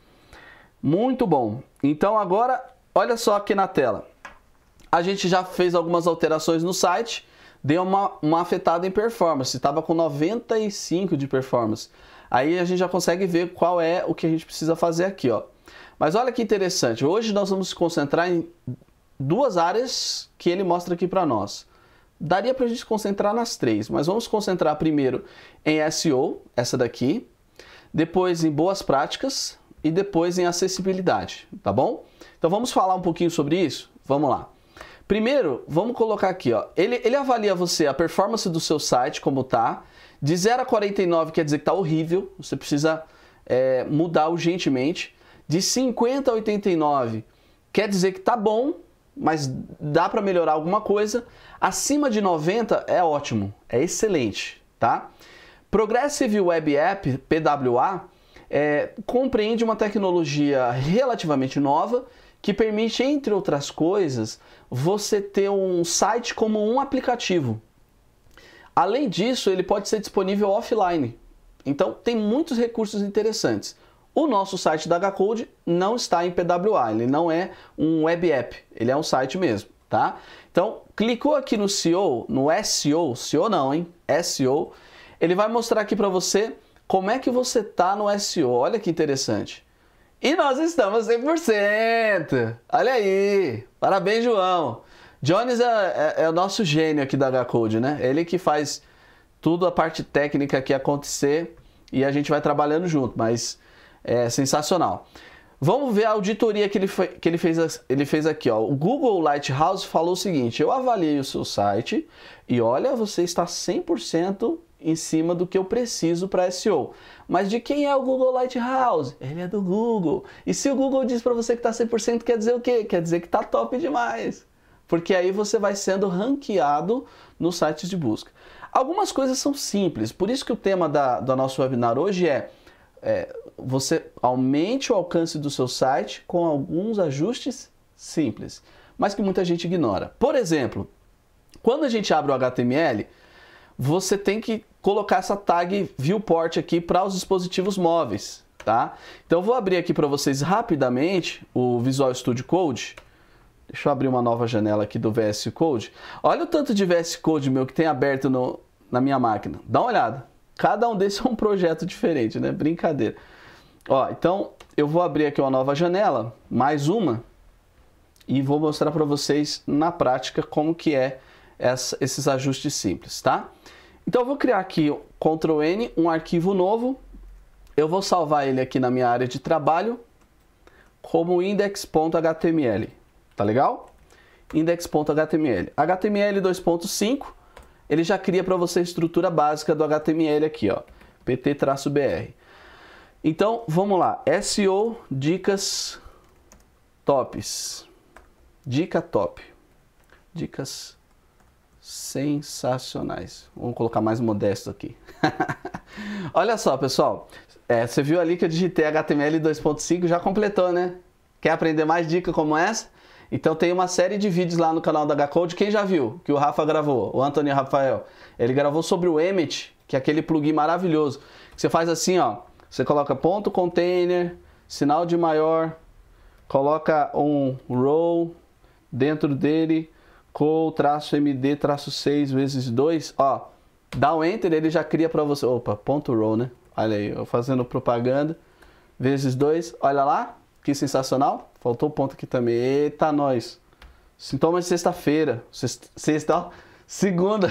Muito bom. Então agora, olha só aqui na tela a gente já fez algumas alterações no site, deu uma, uma afetada em performance, estava com 95 de performance. Aí a gente já consegue ver qual é o que a gente precisa fazer aqui, ó. Mas olha que interessante, hoje nós vamos nos concentrar em duas áreas que ele mostra aqui para nós. Daria para a gente concentrar nas três, mas vamos concentrar primeiro em SEO, essa daqui, depois em boas práticas e depois em acessibilidade, tá bom? Então vamos falar um pouquinho sobre isso? Vamos lá. Primeiro, vamos colocar aqui, ó. Ele, ele avalia você, a performance do seu site, como tá. De 0 a 49 quer dizer que tá horrível, você precisa é, mudar urgentemente. De 50 a 89 quer dizer que tá bom, mas dá para melhorar alguma coisa. Acima de 90 é ótimo, é excelente, tá? Progressive Web App, PWA, é, compreende uma tecnologia relativamente nova que permite, entre outras coisas, você ter um site como um aplicativo. Além disso, ele pode ser disponível offline. Então, tem muitos recursos interessantes. O nosso site da HCode não está em PWA, ele não é um web app, ele é um site mesmo, tá? Então, clicou aqui no SEO, no SEO, SEO não, hein? SEO, ele vai mostrar aqui para você como é que você tá no SEO. Olha que interessante. E nós estamos 100%! Olha aí! Parabéns, João! Jones é, é, é o nosso gênio aqui da H-Code, né? Ele que faz tudo a parte técnica aqui acontecer e a gente vai trabalhando junto, mas é sensacional. Vamos ver a auditoria que ele, foi, que ele, fez, ele fez aqui. Ó. O Google Lighthouse falou o seguinte: eu avaliei o seu site e olha, você está 100% em cima do que eu preciso para SEO. Mas de quem é o Google Lighthouse? Ele é do Google. E se o Google diz para você que está 100%, quer dizer o quê? Quer dizer que está top demais. Porque aí você vai sendo ranqueado nos sites de busca. Algumas coisas são simples, por isso que o tema da, do nosso webinar hoje é, é você aumente o alcance do seu site com alguns ajustes simples, mas que muita gente ignora. Por exemplo, quando a gente abre o HTML, você tem que colocar essa tag viewport aqui para os dispositivos móveis, tá? Então vou abrir aqui para vocês rapidamente o Visual Studio Code. Deixa eu abrir uma nova janela aqui do VS Code. Olha o tanto de VS Code meu que tem aberto no, na minha máquina. Dá uma olhada. Cada um desses (laughs) é um projeto diferente, né? Brincadeira. Ó, então eu vou abrir aqui uma nova janela, mais uma, e vou mostrar para vocês na prática como que é essa, esses ajustes simples, tá? Então eu vou criar aqui Ctrl N, um arquivo novo. Eu vou salvar ele aqui na minha área de trabalho como index.html, tá legal? index.html. HTML 2.5, ele já cria para você a estrutura básica do HTML aqui, ó, pt-br. Então, vamos lá, SEO dicas tops. Dica top. Dicas sensacionais. Vamos colocar mais modesto aqui. (laughs) Olha só, pessoal. É, você viu ali que eu digitei HTML 2.5, já completou, né? Quer aprender mais dica como essa? Então tem uma série de vídeos lá no canal da H-Code. Quem já viu? Que o Rafa gravou, o Antônio Rafael. Ele gravou sobre o Emmet, que é aquele plugin maravilhoso. você faz assim, ó. Você coloca ponto container, sinal de maior, coloca um row dentro dele, col-md-6 vezes 2, ó, dá o um enter, ele já cria para você, opa, ponto row, né? Olha aí, eu fazendo propaganda, vezes 2, olha lá, que sensacional, faltou ponto aqui também, eita nós, sintomas de sexta-feira, sexta, sexta ó, segunda,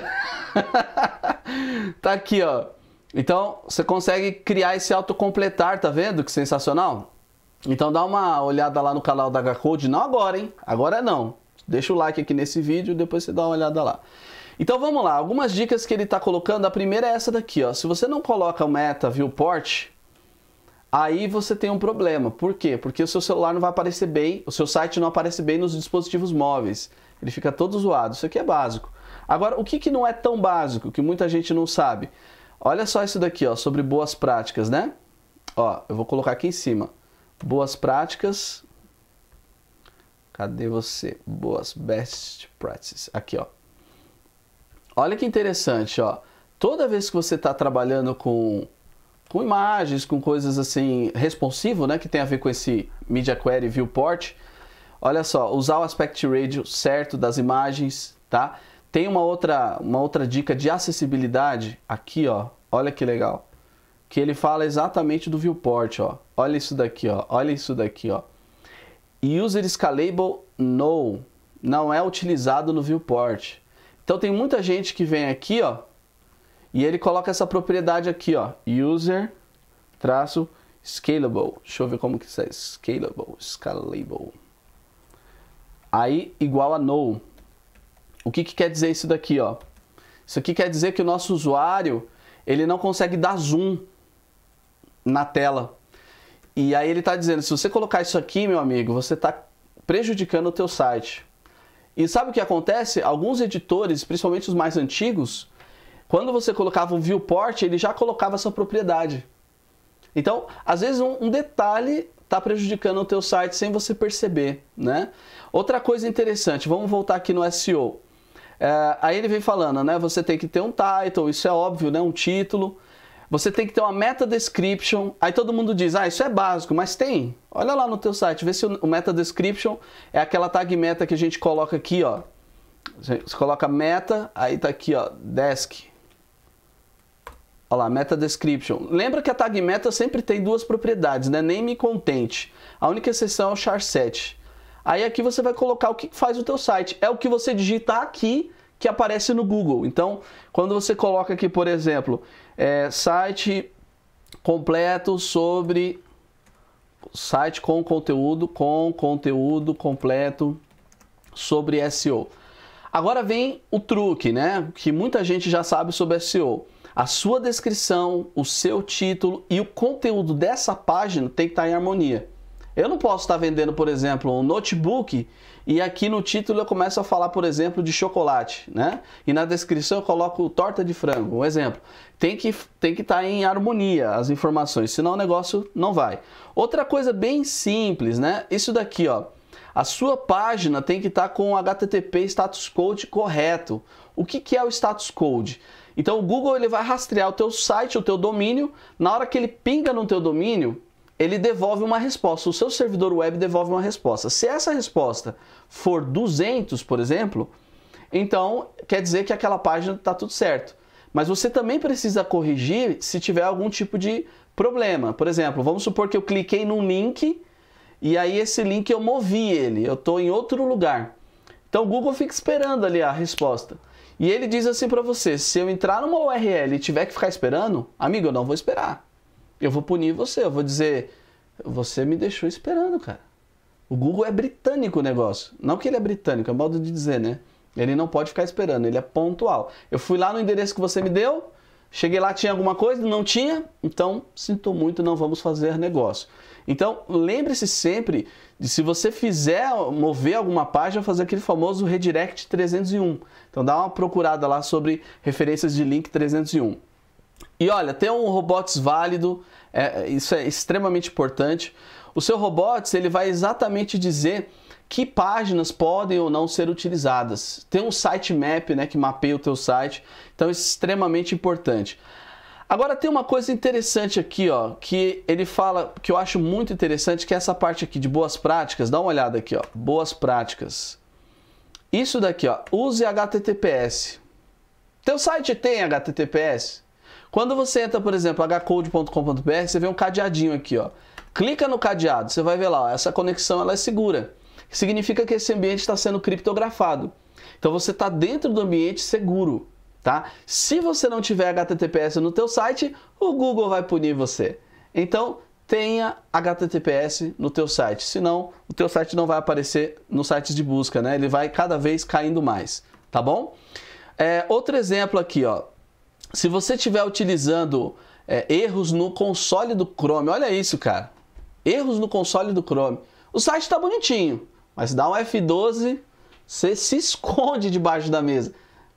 (laughs) tá aqui ó, então você consegue criar esse autocompletar, tá vendo que sensacional? Então dá uma olhada lá no canal da H-Code, não agora hein, agora não, Deixa o like aqui nesse vídeo, depois você dá uma olhada lá. Então vamos lá, algumas dicas que ele está colocando. A primeira é essa daqui, ó. Se você não coloca o meta viewport, aí você tem um problema. Por quê? Porque o seu celular não vai aparecer bem, o seu site não aparece bem nos dispositivos móveis. Ele fica todo zoado. Isso aqui é básico. Agora, o que, que não é tão básico, que muita gente não sabe? Olha só isso daqui, ó, sobre boas práticas, né? Ó, eu vou colocar aqui em cima. Boas práticas Cadê você? Boas best practices. Aqui, ó. Olha que interessante, ó. Toda vez que você está trabalhando com, com imagens, com coisas assim, responsivo, né? Que tem a ver com esse Media Query Viewport. Olha só, usar o aspect ratio certo das imagens, tá? Tem uma outra, uma outra dica de acessibilidade aqui, ó. Olha que legal. Que ele fala exatamente do viewport, ó. Olha isso daqui, ó. Olha isso daqui, ó. User Scalable No, não é utilizado no viewport. Então tem muita gente que vem aqui, ó, e ele coloca essa propriedade aqui, ó, user traço scalable. Deixa eu ver como que isso é scalable, scalable. Aí igual a no. O que, que quer dizer isso daqui, ó? Isso aqui quer dizer que o nosso usuário, ele não consegue dar zoom na tela. E aí ele está dizendo, se você colocar isso aqui, meu amigo, você está prejudicando o teu site. E sabe o que acontece? Alguns editores, principalmente os mais antigos, quando você colocava um viewport, ele já colocava essa propriedade. Então, às vezes um, um detalhe está prejudicando o teu site sem você perceber, né? Outra coisa interessante, vamos voltar aqui no SEO. É, aí ele vem falando, né? Você tem que ter um title, isso é óbvio, né? Um título. Você tem que ter uma meta description. Aí todo mundo diz: "Ah, isso é básico", mas tem. Olha lá no teu site, vê se o meta description é aquela tag meta que a gente coloca aqui, ó. Você coloca meta, aí tá aqui, ó, desk. Olha lá, meta description. Lembra que a tag meta sempre tem duas propriedades, né? Name e content. A única exceção é o char set. Aí aqui você vai colocar o que faz o teu site. É o que você digitar aqui que aparece no Google. Então, quando você coloca aqui, por exemplo, é, site completo sobre site com conteúdo, com conteúdo completo sobre SEO. Agora vem o truque, né? Que muita gente já sabe sobre SEO. A sua descrição, o seu título e o conteúdo dessa página tem que estar tá em harmonia. Eu não posso estar tá vendendo, por exemplo, um notebook e aqui no título eu começo a falar, por exemplo, de chocolate, né? E na descrição eu coloco torta de frango, um exemplo. Tem que tem que estar tá em harmonia as informações, senão o negócio não vai. Outra coisa bem simples, né? Isso daqui, ó. A sua página tem que estar tá com o HTTP status code correto. O que, que é o status code? Então o Google ele vai rastrear o teu site, o teu domínio. Na hora que ele pinga no teu domínio, ele devolve uma resposta, o seu servidor web devolve uma resposta. Se essa resposta for 200, por exemplo, então quer dizer que aquela página está tudo certo. Mas você também precisa corrigir se tiver algum tipo de problema. Por exemplo, vamos supor que eu cliquei num link e aí esse link eu movi ele, eu estou em outro lugar. Então o Google fica esperando ali a resposta. E ele diz assim para você: se eu entrar numa URL e tiver que ficar esperando, amigo, eu não vou esperar. Eu vou punir você, eu vou dizer, você me deixou esperando, cara. O Google é britânico o negócio. Não que ele é britânico, é um modo de dizer, né? Ele não pode ficar esperando, ele é pontual. Eu fui lá no endereço que você me deu, cheguei lá, tinha alguma coisa, não tinha, então sinto muito, não vamos fazer negócio. Então, lembre-se sempre de se você fizer mover alguma página, fazer aquele famoso redirect 301. Então, dá uma procurada lá sobre referências de link 301. E olha, ter um robots válido, é, isso é extremamente importante. O seu robots ele vai exatamente dizer que páginas podem ou não ser utilizadas. Tem um sitemap né, que mapeia o teu site, então isso é extremamente importante. Agora tem uma coisa interessante aqui, ó, que ele fala que eu acho muito interessante, que é essa parte aqui de boas práticas. Dá uma olhada aqui, ó, boas práticas. Isso daqui, ó, use HTTPS. Teu site tem HTTPS? Quando você entra, por exemplo, hcode.com.br, você vê um cadeadinho aqui, ó. Clica no cadeado, você vai ver lá, ó, essa conexão ela é segura. Significa que esse ambiente está sendo criptografado. Então você está dentro do ambiente seguro, tá? Se você não tiver HTTPS no teu site, o Google vai punir você. Então tenha HTTPS no teu site, senão o teu site não vai aparecer no site de busca, né? Ele vai cada vez caindo mais, tá bom? É, outro exemplo aqui, ó se você estiver utilizando é, erros no console do Chrome, olha isso, cara. Erros no console do Chrome. O site está bonitinho, mas dá um F12, você se (laughs) esconde debaixo da mesa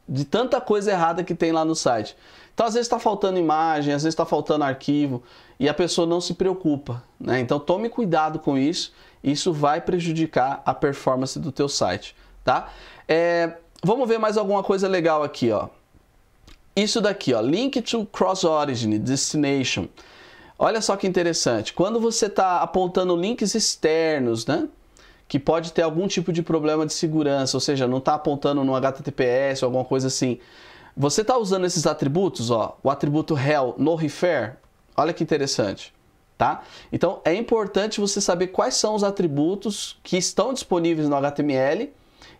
de tanta coisa errada que tem lá no site. Então, às vezes está faltando imagem, às vezes está faltando arquivo e a pessoa não se preocupa. Né? Então, tome cuidado com isso. Isso vai prejudicar a performance do teu site, tá? É, vamos ver mais alguma coisa legal aqui, ó isso daqui, ó, link to cross origin destination. Olha só que interessante. Quando você está apontando links externos, né? Que pode ter algum tipo de problema de segurança, ou seja, não está apontando no HTTPS ou alguma coisa assim. Você está usando esses atributos, ó, o atributo rel no refer. Olha que interessante, tá? Então é importante você saber quais são os atributos que estão disponíveis no HTML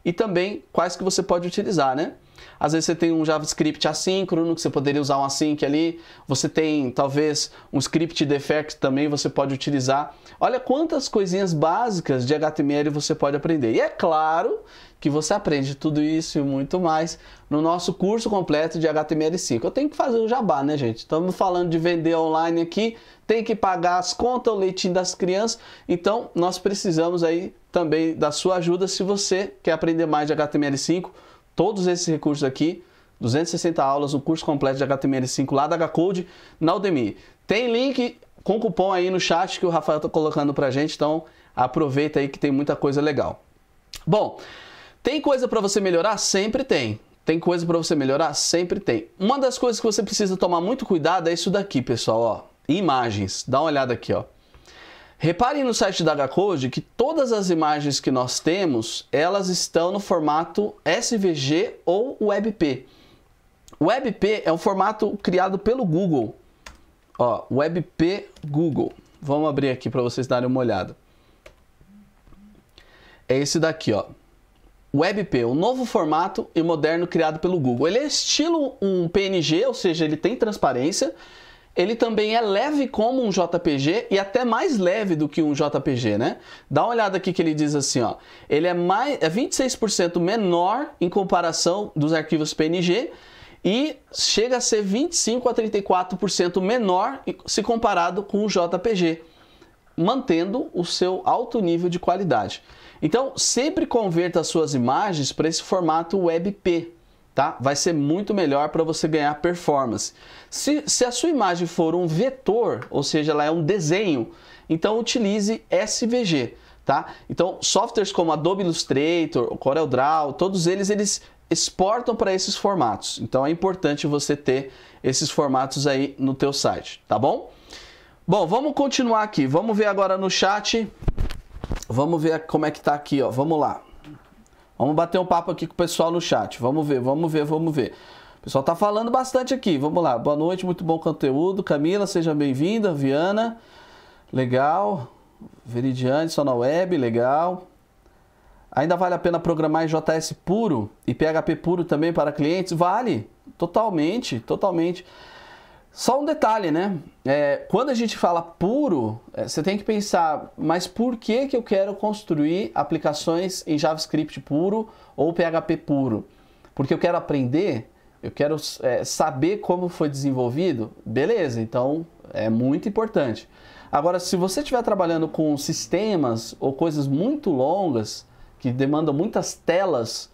e também quais que você pode utilizar, né? Às vezes você tem um JavaScript assíncrono, que você poderia usar um async ali. Você tem talvez um script defect também você pode utilizar. Olha quantas coisinhas básicas de HTML você pode aprender. E é claro que você aprende tudo isso e muito mais no nosso curso completo de HTML5. Eu tenho que fazer o um jabá, né, gente? Estamos falando de vender online aqui, tem que pagar as contas, o leitinho das crianças. Então, nós precisamos aí também da sua ajuda se você quer aprender mais de HTML5 todos esses recursos aqui, 260 aulas, o curso completo de HTML5 lá da HCode na Udemy. Tem link com cupom aí no chat que o Rafael está colocando pra gente, então aproveita aí que tem muita coisa legal. Bom, tem coisa para você melhorar? Sempre tem. Tem coisa para você melhorar? Sempre tem. Uma das coisas que você precisa tomar muito cuidado é isso daqui, pessoal, ó. Imagens. Dá uma olhada aqui, ó. Reparem no site da H-Code que todas as imagens que nós temos, elas estão no formato SVG ou WebP. WebP é um formato criado pelo Google. Ó, WebP Google. Vamos abrir aqui para vocês darem uma olhada. É esse daqui, ó. WebP, um novo formato e moderno criado pelo Google. Ele é estilo um PNG, ou seja, ele tem transparência, ele também é leve como um JPG e até mais leve do que um JPG, né? Dá uma olhada aqui que ele diz assim, ó. Ele é, mais, é 26% menor em comparação dos arquivos PNG e chega a ser 25 a 34% menor se comparado com o JPG, mantendo o seu alto nível de qualidade. Então, sempre converta as suas imagens para esse formato WebP, tá? Vai ser muito melhor para você ganhar performance. Se, se a sua imagem for um vetor, ou seja, ela é um desenho, então utilize SVG. Tá? Então, softwares como Adobe Illustrator, CorelDRAW, todos eles, eles exportam para esses formatos. Então, é importante você ter esses formatos aí no teu site, tá bom? Bom, vamos continuar aqui. Vamos ver agora no chat. Vamos ver como é que tá aqui, ó. Vamos lá. Vamos bater um papo aqui com o pessoal no chat. Vamos ver, vamos ver, vamos ver. O pessoal tá falando bastante aqui. Vamos lá. Boa noite, muito bom conteúdo. Camila, seja bem-vinda. Viana, legal. Veridiane, só na web, legal. Ainda vale a pena programar em JS puro e PHP puro também para clientes? Vale, totalmente, totalmente. Só um detalhe, né? É, quando a gente fala puro, é, você tem que pensar, mas por que, que eu quero construir aplicações em JavaScript puro ou PHP puro? Porque eu quero aprender eu quero é, saber como foi desenvolvido, beleza, então é muito importante. Agora, se você estiver trabalhando com sistemas ou coisas muito longas, que demandam muitas telas,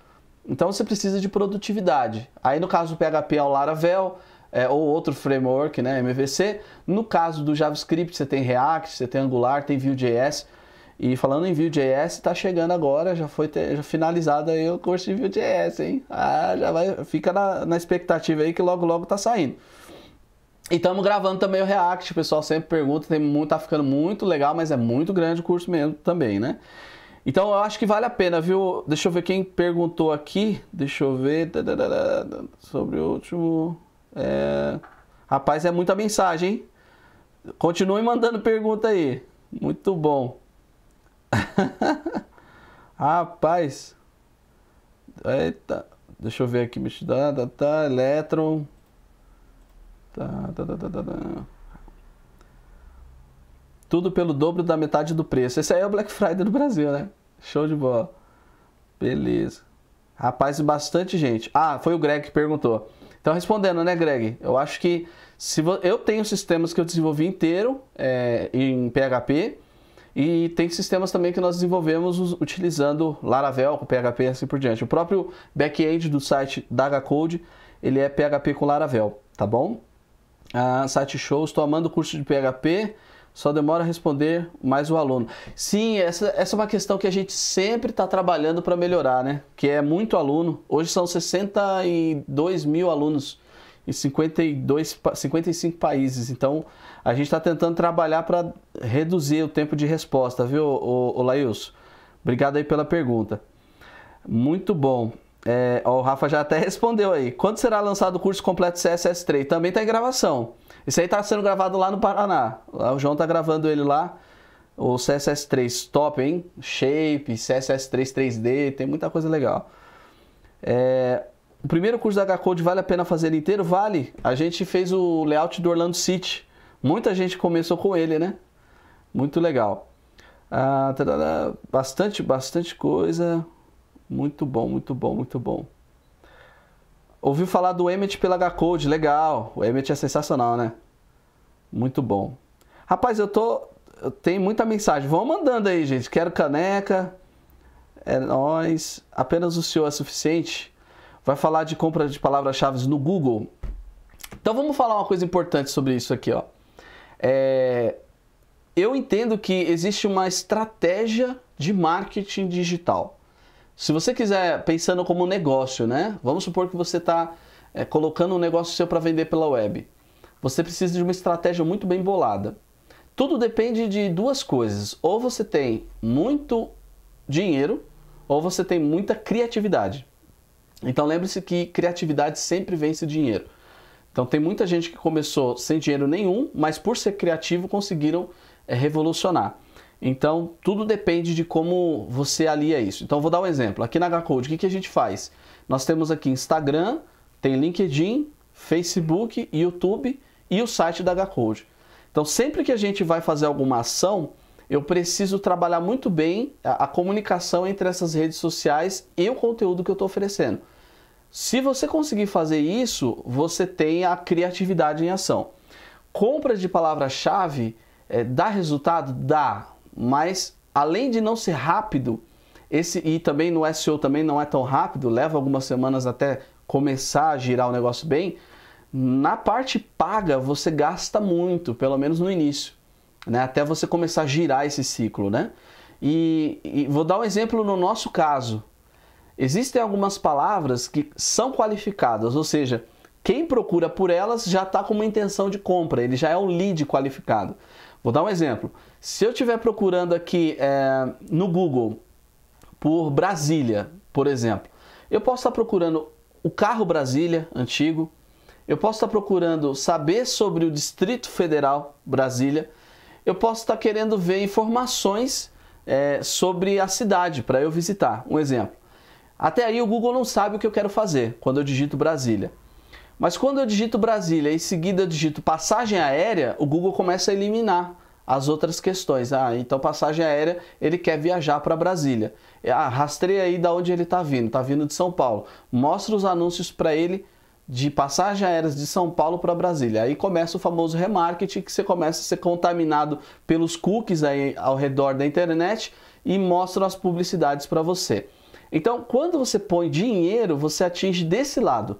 então você precisa de produtividade. Aí no caso do PHP é o Laravel, é, ou outro framework, né, MVC. No caso do JavaScript, você tem React, você tem Angular, tem Vue.js. E falando em Vue.js, está chegando agora, já foi ter, já finalizado aí o curso de Vue.js, hein? Ah, já vai, fica na, na expectativa aí que logo logo tá saindo. E estamos gravando também o React, o pessoal sempre pergunta, tem muito, tá ficando muito legal, mas é muito grande o curso mesmo também, né? Então eu acho que vale a pena, viu? Deixa eu ver quem perguntou aqui, deixa eu ver, sobre o último... É... Rapaz, é muita mensagem, hein? Continue mandando pergunta aí, muito bom. (laughs) Rapaz. Eita. Deixa eu ver aqui, bicho. Tá, tá, tá. Elétron. Tá, tá, tá, tá, tá, Tudo pelo dobro da metade do preço. Esse aí é o Black Friday do Brasil, né? Show de bola. Beleza. Rapaz, bastante gente. Ah, foi o Greg que perguntou. Então, respondendo, né, Greg? Eu acho que se eu tenho sistemas que eu desenvolvi inteiro é, em PHP e tem sistemas também que nós desenvolvemos utilizando Laravel, PHP e assim por diante. O próprio back-end do site da HCode, ele é PHP com Laravel, tá bom? Ah, site show, estou amando o curso de PHP, só demora a responder mais o aluno. Sim, essa, essa é uma questão que a gente sempre está trabalhando para melhorar, né? Que é muito aluno, hoje são 62 mil alunos em 52, 55 países. Então, a gente está tentando trabalhar para reduzir o tempo de resposta, viu, o, Lailson? Obrigado aí pela pergunta. Muito bom. É, ó, o Rafa já até (laughs) respondeu aí. Quando será lançado o curso completo CSS3? Também está em gravação. Isso aí está sendo gravado lá no Paraná. O João está gravando ele lá. O CSS3 top, hein? Shape, CSS3 3D, tem muita coisa legal. É, o primeiro curso da H-Code vale a pena fazer inteiro? Vale. A gente fez o layout do Orlando City. Muita gente começou com ele, né? Muito legal. Ah, bastante, bastante coisa. Muito bom, muito bom, muito bom. Ouviu falar do Emmet pela H-Code? Legal. O Emmet é sensacional, né? Muito bom. Rapaz, eu tô. Tem muita mensagem. Vão mandando aí, gente. Quero caneca. É nós. Apenas o senhor é suficiente vai falar de compra de palavras-chave no Google. Então vamos falar uma coisa importante sobre isso aqui, ó. É, eu entendo que existe uma estratégia de marketing digital. Se você quiser, pensando como negócio, né? Vamos supor que você está é, colocando um negócio seu para vender pela web. Você precisa de uma estratégia muito bem bolada. Tudo depende de duas coisas. Ou você tem muito dinheiro, ou você tem muita criatividade. Então lembre-se que criatividade sempre vence dinheiro. Então tem muita gente que começou sem dinheiro nenhum, mas por ser criativo conseguiram é, revolucionar. Então tudo depende de como você alia isso. Então vou dar um exemplo. Aqui na HCode, o que, que a gente faz? Nós temos aqui Instagram, tem LinkedIn, Facebook, YouTube e o site da HCode. Então sempre que a gente vai fazer alguma ação, eu preciso trabalhar muito bem a, a comunicação entre essas redes sociais e o conteúdo que eu estou oferecendo. Se você conseguir fazer isso, você tem a criatividade em ação. Compras de palavra-chave é, dá resultado? Dá, mas além de não ser rápido, esse e também no SEO também não é tão rápido, leva algumas semanas até começar a girar o negócio bem. Na parte paga você gasta muito, pelo menos no início né? Até você começar a girar esse ciclo, né? E, e vou dar um exemplo no nosso caso. Existem algumas palavras que são qualificadas, ou seja, quem procura por elas já está com uma intenção de compra, ele já é um lead qualificado. Vou dar um exemplo. Se eu estiver procurando aqui é, no Google por Brasília, por exemplo, eu posso estar tá procurando o carro Brasília antigo, eu posso estar tá procurando saber sobre o Distrito Federal Brasília, eu posso estar querendo ver informações é, sobre a cidade para eu visitar. Um exemplo. Até aí o Google não sabe o que eu quero fazer quando eu digito Brasília. Mas quando eu digito Brasília e em seguida eu digito passagem aérea, o Google começa a eliminar as outras questões. Ah, então passagem aérea, ele quer viajar para Brasília. Ah, rastreia aí da onde ele está vindo. Está vindo de São Paulo. Mostra os anúncios para ele de passagem aéreas de São Paulo para Brasília. Aí começa o famoso remarketing, que você começa a ser contaminado pelos cookies aí ao redor da internet e mostram as publicidades para você. Então, quando você põe dinheiro, você atinge desse lado.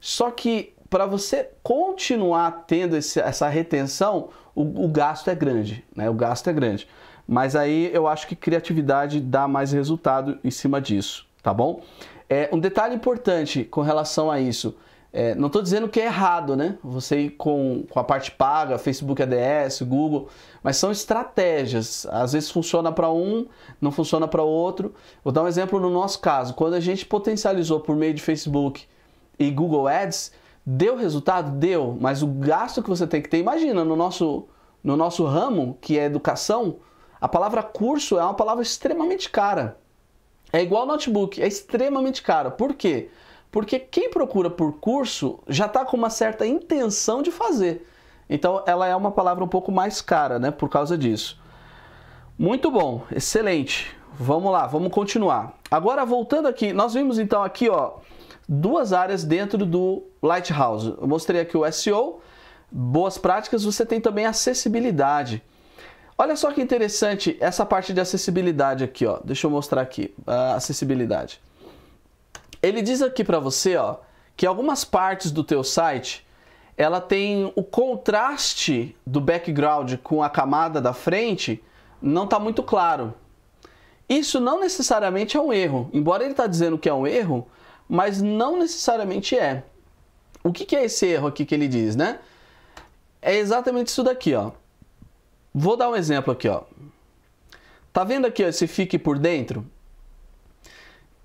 Só que para você continuar tendo esse, essa retenção, o, o, gasto é grande, né? O gasto é grande. Mas aí eu acho que criatividade dá mais resultado em cima disso, tá bom? É, um detalhe importante com relação a isso é, não estou dizendo que é errado, né? Você ir com, com a parte paga, Facebook ADS, Google, mas são estratégias. Às vezes funciona para um, não funciona para outro. Vou dar um exemplo no nosso caso. Quando a gente potencializou por meio de Facebook e Google Ads, deu resultado? Deu, mas o gasto que você tem que ter, imagina, no nosso, no nosso ramo, que é educação, a palavra curso é uma palavra extremamente cara. É igual notebook, é extremamente cara. Por quê? Porque quem procura por curso já está com uma certa intenção de fazer. Então ela é uma palavra um pouco mais cara, né? Por causa disso. Muito bom, excelente. Vamos lá, vamos continuar. Agora voltando aqui, nós vimos então aqui, ó, duas áreas dentro do Lighthouse. Eu mostrei aqui o SEO, boas práticas, você tem também acessibilidade. Olha só que interessante essa parte de acessibilidade aqui, ó. Deixa eu mostrar aqui a ah, acessibilidade. Ele diz aqui para você, ó, que algumas partes do teu site, ela tem o contraste do background com a camada da frente não está muito claro. Isso não necessariamente é um erro, embora ele está dizendo que é um erro, mas não necessariamente é. O que, que é esse erro aqui que ele diz, né? É exatamente isso daqui, ó. Vou dar um exemplo aqui, ó. Tá vendo aqui ó, esse fique por dentro?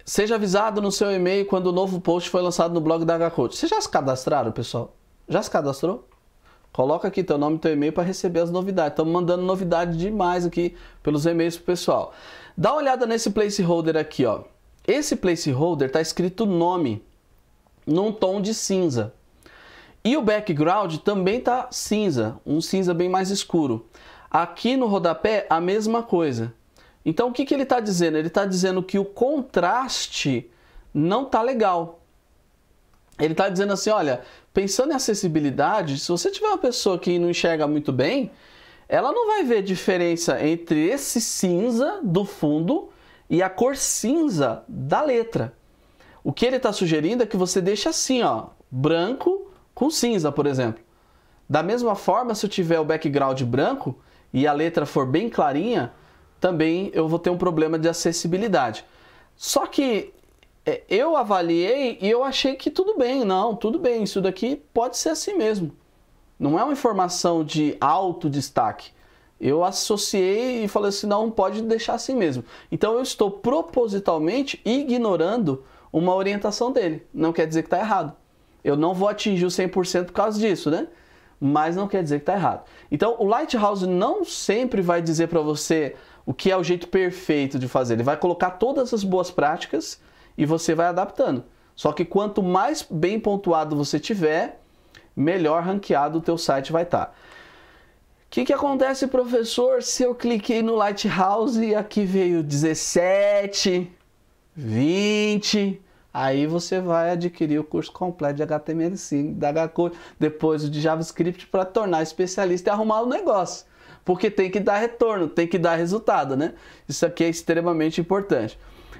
Seja avisado no seu e-mail quando o novo post foi lançado no blog da HCoach. Vocês já se cadastraram, pessoal? Já se cadastrou? Coloca aqui teu nome e teu e-mail para receber as novidades. Estamos mandando novidade demais aqui pelos e-mails pro pessoal. Dá uma olhada nesse placeholder aqui, ó. Esse placeholder tá escrito nome num tom de cinza. E o background também tá cinza, um cinza bem mais escuro. Aqui no rodapé a mesma coisa. Então o que, que ele está dizendo? Ele está dizendo que o contraste não está legal. Ele está dizendo assim, olha, pensando em acessibilidade, se você tiver uma pessoa que não enxerga muito bem, ela não vai ver diferença entre esse cinza do fundo e a cor cinza da letra. O que ele está sugerindo é que você deixe assim, ó, branco com cinza, por exemplo. Da mesma forma, se eu tiver o background branco e a letra for bem clarinha, também eu vou ter um problema de acessibilidade. Só que é, eu avaliei e eu achei que tudo bem, não, tudo bem, isso daqui pode ser assim mesmo. Não é uma informação de alto destaque. Eu associei e falei assim, não, pode deixar assim mesmo. Então eu estou propositalmente ignorando uma orientação dele. Não quer dizer que está errado. Eu não vou atingir o 100% por causa disso, né? Mas não quer dizer que está errado. Então o Lighthouse não sempre vai dizer para você, o que é o jeito perfeito de fazer. Ele vai colocar todas as boas práticas e você vai adaptando. Só que quanto mais bem pontuado você tiver, melhor ranqueado o teu site vai estar. Tá. O que, que acontece, professor, se eu cliquei no Lighthouse e aqui veio 17, 20? Aí você vai adquirir o curso completo de HTML5, da HCode, depois o de JavaScript para tornar especialista e arrumar o negócio porque tem que dar retorno, tem que dar resultado, né? Isso aqui é extremamente importante.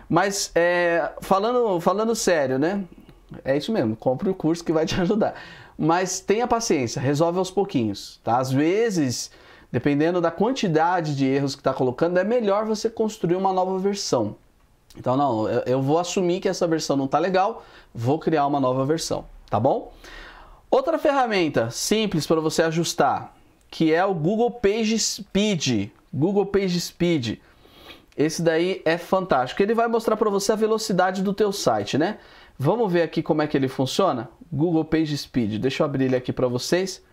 Mas é, falando, falando sério, né? É isso mesmo, compre o curso que vai te (laughs) ajudar. Mas tenha paciência, resolve aos pouquinhos, tá? Às vezes, dependendo da quantidade de erros que está colocando, é melhor você construir uma nova versão. Então, não, eu, eu vou assumir que essa versão não está legal, vou criar uma nova versão, tá bom? Outra ferramenta simples para você ajustar que é o Google Page Speed. Google Page Speed. Esse daí é fantástico. Ele vai mostrar para você a velocidade do teu site, né? Vamos ver aqui como é que ele funciona? Google Page Speed. Deixa eu abrir ele aqui para vocês,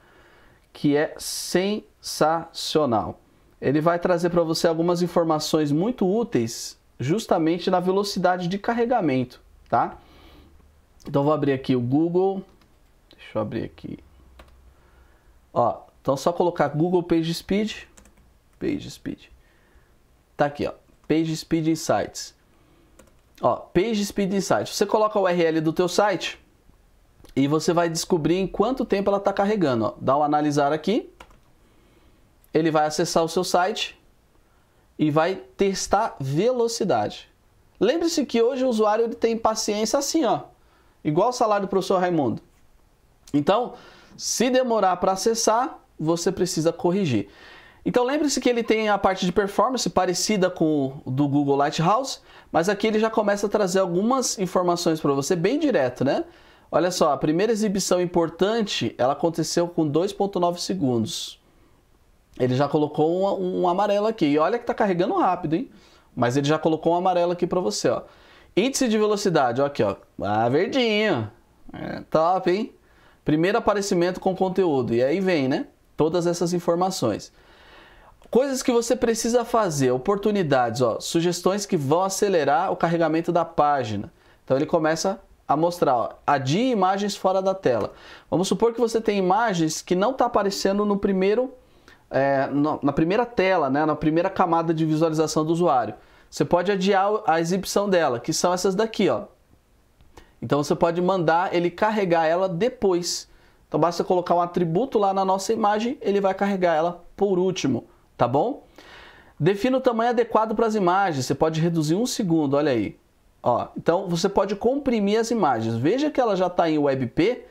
que é sensacional. Ele vai trazer para você algumas informações muito úteis justamente na velocidade de carregamento, tá? Então vou abrir aqui o Google. Deixa eu abrir aqui. Ó, então só colocar Google PageSpeed, PageSpeed. Tá aqui, ó, PageSpeed Insights. Ó, PageSpeed Insights. Você coloca a URL do teu site e você vai descobrir em quanto tempo ela está carregando. Ó. Dá um analisar aqui. Ele vai acessar o seu site e vai testar velocidade. Lembre-se que hoje o usuário ele tem paciência assim, ó. Igual o salário do professor Raimundo. Então, se demorar para acessar, você precisa corrigir. Então lembre-se que ele tem a parte de performance parecida com o do Google Lighthouse, mas aqui ele já começa a trazer algumas informações para você bem direto, né? Olha só, a primeira exibição importante, ela aconteceu com 2.9 segundos. Ele já colocou um, um amarelo aqui. E olha que está carregando rápido, hein? Mas ele já colocou um amarelo aqui para você, ó. Índice de velocidade, ó aqui, ó. Ah, verdinho. É, top, hein? Primeiro aparecimento com conteúdo. E aí vem, né? todas essas informações. Coisas que você precisa fazer, oportunidades, ó, sugestões que vão acelerar o carregamento da página. Então ele começa a mostrar, ó, adie imagens fora da tela. Vamos supor que você tem imagens que não está aparecendo no primeiro, é, na primeira tela, né, na primeira camada de visualização do usuário. Você pode adiar a exibição dela, que são essas daqui, ó. Então você pode mandar ele carregar ela depois. Então basta colocar um atributo lá na nossa imagem, ele vai carregar ela por último, tá bom? Defina o tamanho adequado para as imagens, você pode reduzir um segundo, olha aí. Ó, então você pode comprimir as imagens. Veja que ela já está em WebP,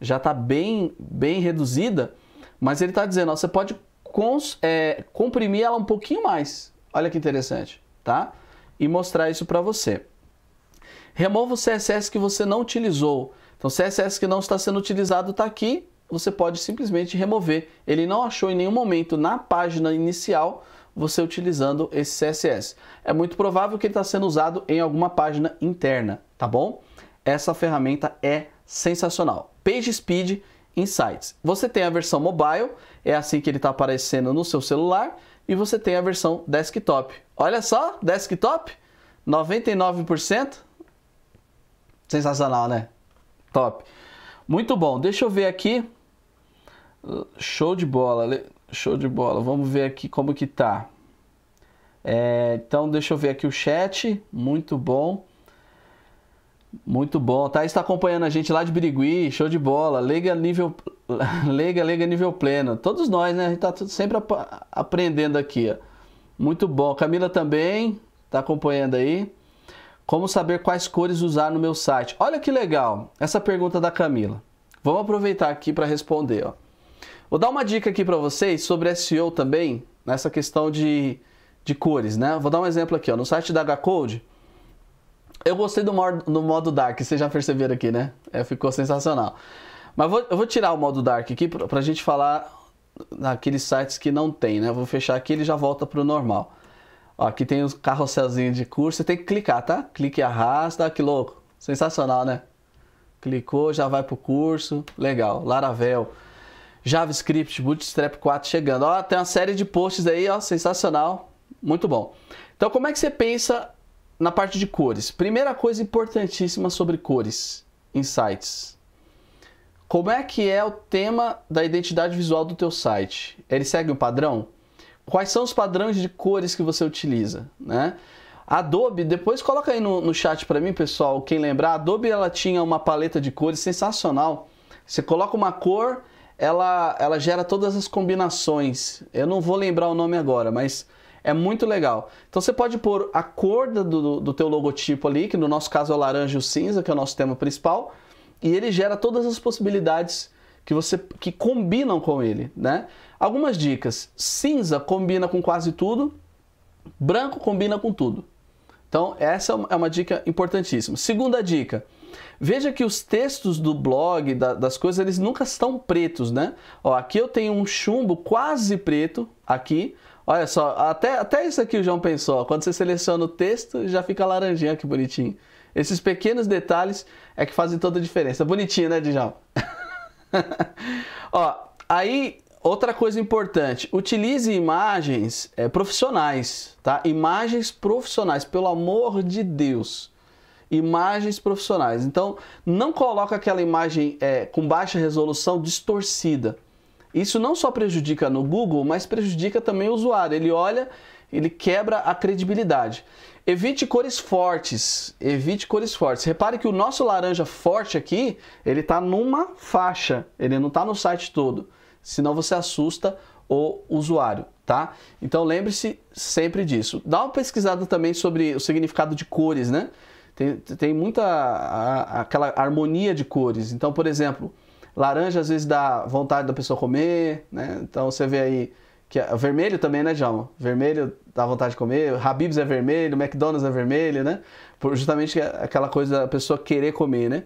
já está bem, bem reduzida, mas ele está dizendo, ó, você pode cons, é, comprimir ela um pouquinho mais. Olha que interessante, tá? E mostrar isso para você. Remova o CSS que você não utilizou. Então, CSS é que não está sendo utilizado está aqui, você pode simplesmente remover. Ele não achou em nenhum momento na página inicial você utilizando esse CSS. É muito provável que ele está sendo usado em alguma página interna, tá bom? Essa ferramenta é sensacional. PageSpeed Insights. Você tem a versão mobile, é assim que ele está aparecendo no seu celular, e você tem a versão desktop. Olha só, desktop, 99%. Sensacional, né? Top. Muito bom. Deixa eu ver aqui. Show de bola. Show de bola. Vamos ver aqui como que tá. É, então, deixa eu ver aqui o chat. Muito bom. Muito bom. Thaís está acompanhando a gente lá de Birigui. Show de bola. Leiga nível, (laughs) leiga, leiga nível pleno. Todos nós, né? A gente está sempre aprendendo aqui. Ó. Muito bom. Camila também está acompanhando aí. Como saber quais cores usar no meu site? Olha que legal essa pergunta da Camila. Vamos aproveitar aqui para responder. Ó. Vou dar uma dica aqui para vocês sobre SEO também, nessa questão de, de cores. Né? Vou dar um exemplo aqui. Ó. No site da H-Code, eu gostei do modo, modo dark, vocês já perceberam aqui, né? É, ficou sensacional. Mas vou, eu vou tirar o modo dark aqui para a gente falar daqueles sites que não tem. Né? Vou fechar aqui e ele já volta para o normal. Ó, aqui tem os carrosselzinhos de curso, você tem que clicar, tá? Clique e arrasta, que louco. Sensacional, né? Clicou, já vai pro curso. Legal. Laravel, JavaScript, Bootstrap 4 chegando. Ó, tem uma série de posts aí, ó, sensacional. Muito bom. Então, como é que você pensa na parte de cores? Primeira coisa importantíssima sobre cores, insights. Como é que é o tema da identidade visual do teu site? Ele segue um padrão? quais são os padrões de cores que você utiliza, né? Adobe, depois coloca aí no, no chat para mim, pessoal, quem lembrar, Adobe ela tinha uma paleta de cores sensacional. Você coloca uma cor, ela, ela gera todas as combinações. Eu não vou lembrar o nome agora, mas é muito legal. Então você pode pôr a cor do, do teu logotipo ali, que no nosso caso é o laranja e o cinza, que é o nosso tema principal, e ele gera todas as possibilidades que você que combinam com ele, né? Algumas dicas: cinza combina com quase tudo, branco combina com tudo. Então, essa é uma dica importantíssima. Segunda dica: veja que os textos do blog, da, das coisas, eles nunca estão pretos, né? Ó, aqui eu tenho um chumbo quase preto, aqui. Olha só, até, até isso aqui o João pensou. Quando você seleciona o texto, já fica laranjinha, que bonitinho. Esses pequenos detalhes é que fazem toda a diferença. Bonitinho, né, Dijão? (laughs) Ó, aí outra coisa importante, utilize imagens é, profissionais, tá? Imagens profissionais, pelo amor de Deus. Imagens profissionais. Então, não coloca aquela imagem é, com baixa resolução distorcida. Isso não só prejudica no Google, mas prejudica também o usuário. Ele olha, ele quebra a credibilidade. Evite cores fortes, evite cores fortes. Repare que o nosso laranja forte aqui, ele está numa faixa, ele não está no site todo. Senão você assusta o usuário, tá? Então lembre-se sempre disso. Dá uma pesquisada também sobre o significado de cores, né? Tem, tem muita a, aquela harmonia de cores. Então, por exemplo, laranja às vezes dá vontade da pessoa comer, né? Então você vê aí que é, vermelho também, né, João? Vermelho dá vontade de comer. Habib's é vermelho, McDonald's é vermelho, né? Por justamente é aquela coisa da pessoa querer comer, né?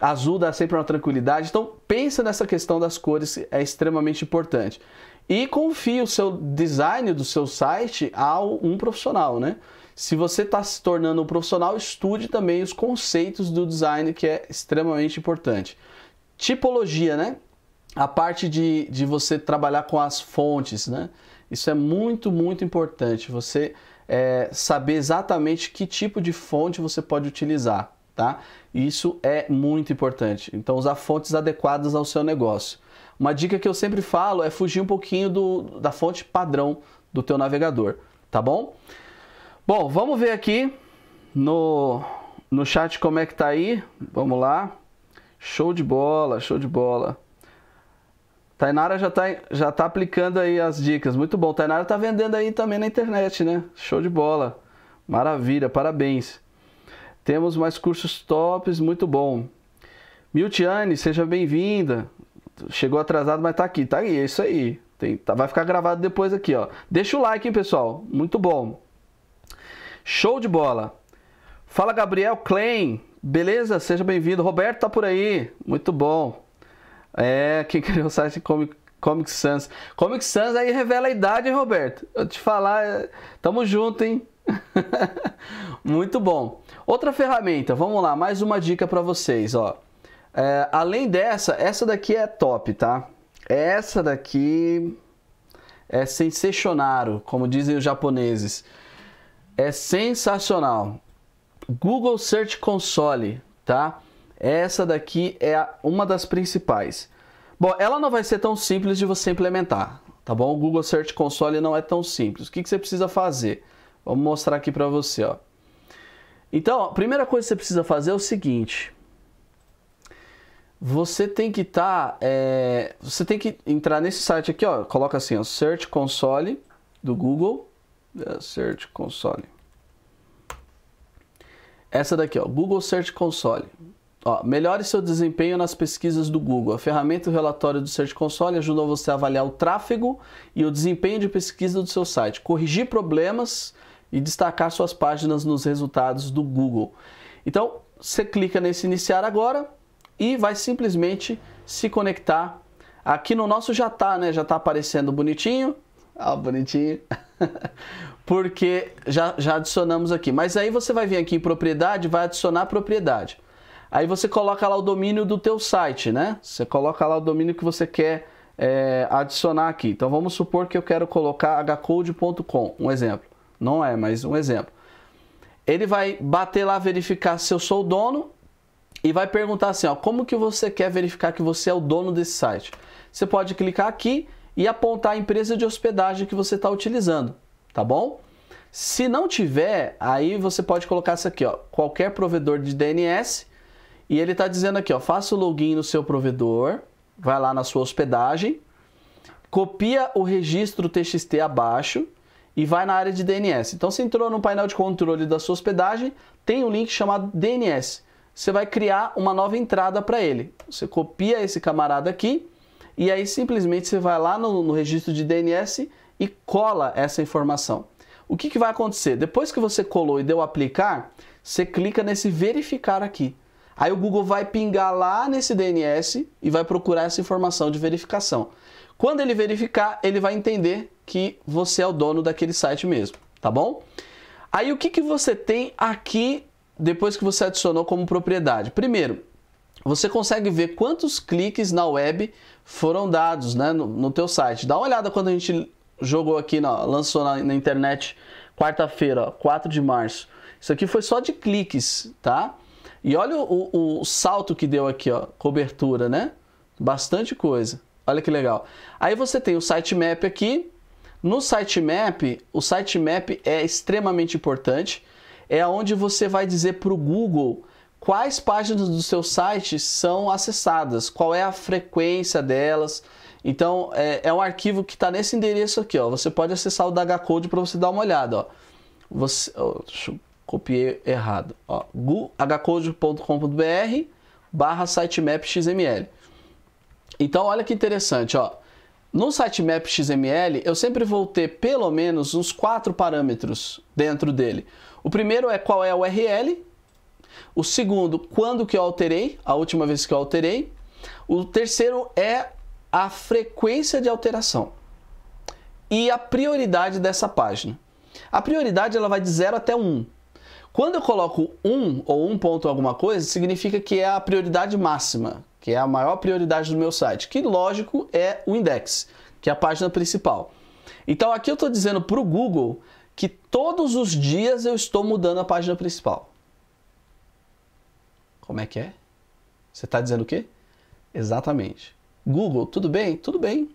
Azul dá sempre uma tranquilidade. Então, pensa nessa questão das cores, é extremamente importante. E confie o seu design do seu site a um profissional, né? Se você está se tornando um profissional, estude também os conceitos do design, que é extremamente importante. Tipologia, né? A parte de, de você trabalhar com as fontes, né? Isso é muito, muito importante. Você é, saber exatamente que tipo de fonte você pode utilizar, tá? Isso é muito importante. Então, usar fontes adequadas ao seu negócio. Uma dica que eu sempre falo é fugir um pouquinho do, da fonte padrão do teu navegador, tá bom? Bom, vamos ver aqui no, no chat como é que tá aí. Vamos lá. Show de bola, show de bola. Tainara já tá, já tá aplicando aí as dicas. Muito bom. Tainara tá vendendo aí também na internet, né? Show de bola. Maravilha, parabéns. Temos mais cursos tops, muito bom. Miltiane, seja bem-vinda. Chegou atrasado, mas tá aqui. Tá aí, é isso aí. Tem, tá, vai ficar gravado depois aqui, ó. Deixa o like, hein, pessoal. Muito bom. Show de bola. Fala, Gabriel Klein. Beleza? Seja bem-vindo. Roberto tá por aí. Muito bom. É, quem criou o site Comic, Comic Sans. Comic Sans aí revela a idade, Roberto. Eu te falar, é, tamo junto, hein? (laughs) Muito bom. Outra ferramenta, vamos lá, mais uma dica para vocês, ó. É, além dessa, essa daqui é top, tá? Essa daqui é sensacional, como dizem os japoneses. É sensacional. Google Search Console, tá? Essa daqui é uma das principais. Bom, ela não vai ser tão simples de você implementar, tá bom? O Google Search Console não é tão simples. O que, que você precisa fazer? Vamos mostrar aqui para você, ó. Então, a primeira coisa que você precisa fazer é o seguinte. Você tem que estar, tá, é, você tem que entrar nesse site aqui, ó. Coloca assim, ó, Search Console do Google, é, Search Console. Essa daqui, ó, Google Search Console. Ó, melhore seu desempenho nas pesquisas do Google. A ferramenta o relatório do Search Console ajudou você a avaliar o tráfego e o desempenho de pesquisa do seu site, corrigir problemas e destacar suas páginas nos resultados do Google. Então, você clica nesse iniciar agora e vai simplesmente se conectar. Aqui no nosso já tá, né? Já tá aparecendo bonitinho. Ah, bonitinho. (laughs) Porque já, já adicionamos aqui. Mas aí você vai vir aqui em propriedade, vai adicionar propriedade. Aí você coloca lá o domínio do teu site, né? Você coloca lá o domínio que você quer é, adicionar aqui. Então vamos supor que eu quero colocar hcode.com, um exemplo. Não é, mas um exemplo. Ele vai bater lá verificar se eu sou o dono e vai perguntar assim, ó, como que você quer verificar que você é o dono desse site? Você pode clicar aqui e apontar a empresa de hospedagem que você está utilizando, tá bom? Se não tiver, aí você pode colocar isso aqui, ó, qualquer provedor de DNS e ele está dizendo aqui, ó, faça o login no seu provedor, vai lá na sua hospedagem, copia o registro TXT abaixo e vai na área de DNS. Então você entrou no painel de controle da sua hospedagem, tem um link chamado DNS. Você vai criar uma nova entrada para ele. Você copia esse camarada aqui e aí simplesmente você vai lá no, no registro de DNS e cola essa informação. O que, que vai acontecer? Depois que você colou e deu aplicar, você clica nesse verificar aqui. Aí o Google vai pingar lá nesse DNS e vai procurar essa informação de verificação. Quando ele verificar, ele vai entender que você é o dono daquele site mesmo, tá bom? Aí o que, que você tem aqui depois que você adicionou como propriedade? Primeiro, você consegue ver quantos cliques na web foram dados né, no, no teu site. Dá uma olhada quando a gente jogou aqui, na, lançou na, na internet quarta-feira, 4 de março. Isso aqui foi só de cliques, tá? E olha o, o, o salto que deu aqui, ó, cobertura, né? Bastante coisa. Olha que legal. Aí você tem o sitemap aqui. No sitemap, o sitemap é extremamente importante. É onde você vai dizer para o Google quais páginas do seu site são acessadas, qual é a frequência delas. Então, é, é um arquivo que está nesse endereço aqui. Ó. Você pode acessar o da H-Code para você dar uma olhada. Ó. Você, ó, deixa eu copiei errado. hcode.com.br barra sitemap xml. Então olha que interessante, ó. No sitemap XML, eu sempre vou ter pelo menos uns quatro parâmetros dentro dele. O primeiro é qual é a URL. O segundo, quando que eu alterei, a última vez que eu alterei. O terceiro é a frequência de alteração. E a prioridade dessa página. A prioridade ela vai de 0 até 1. Um. Quando eu coloco 1 um, ou 1 um ponto alguma coisa, significa que é a prioridade máxima, que é a maior prioridade do meu site, que lógico é o index, que é a página principal. Então aqui eu estou dizendo para o Google que todos os dias eu estou mudando a página principal. Como é que é? Você está dizendo o quê? Exatamente. Google, tudo bem? Tudo bem.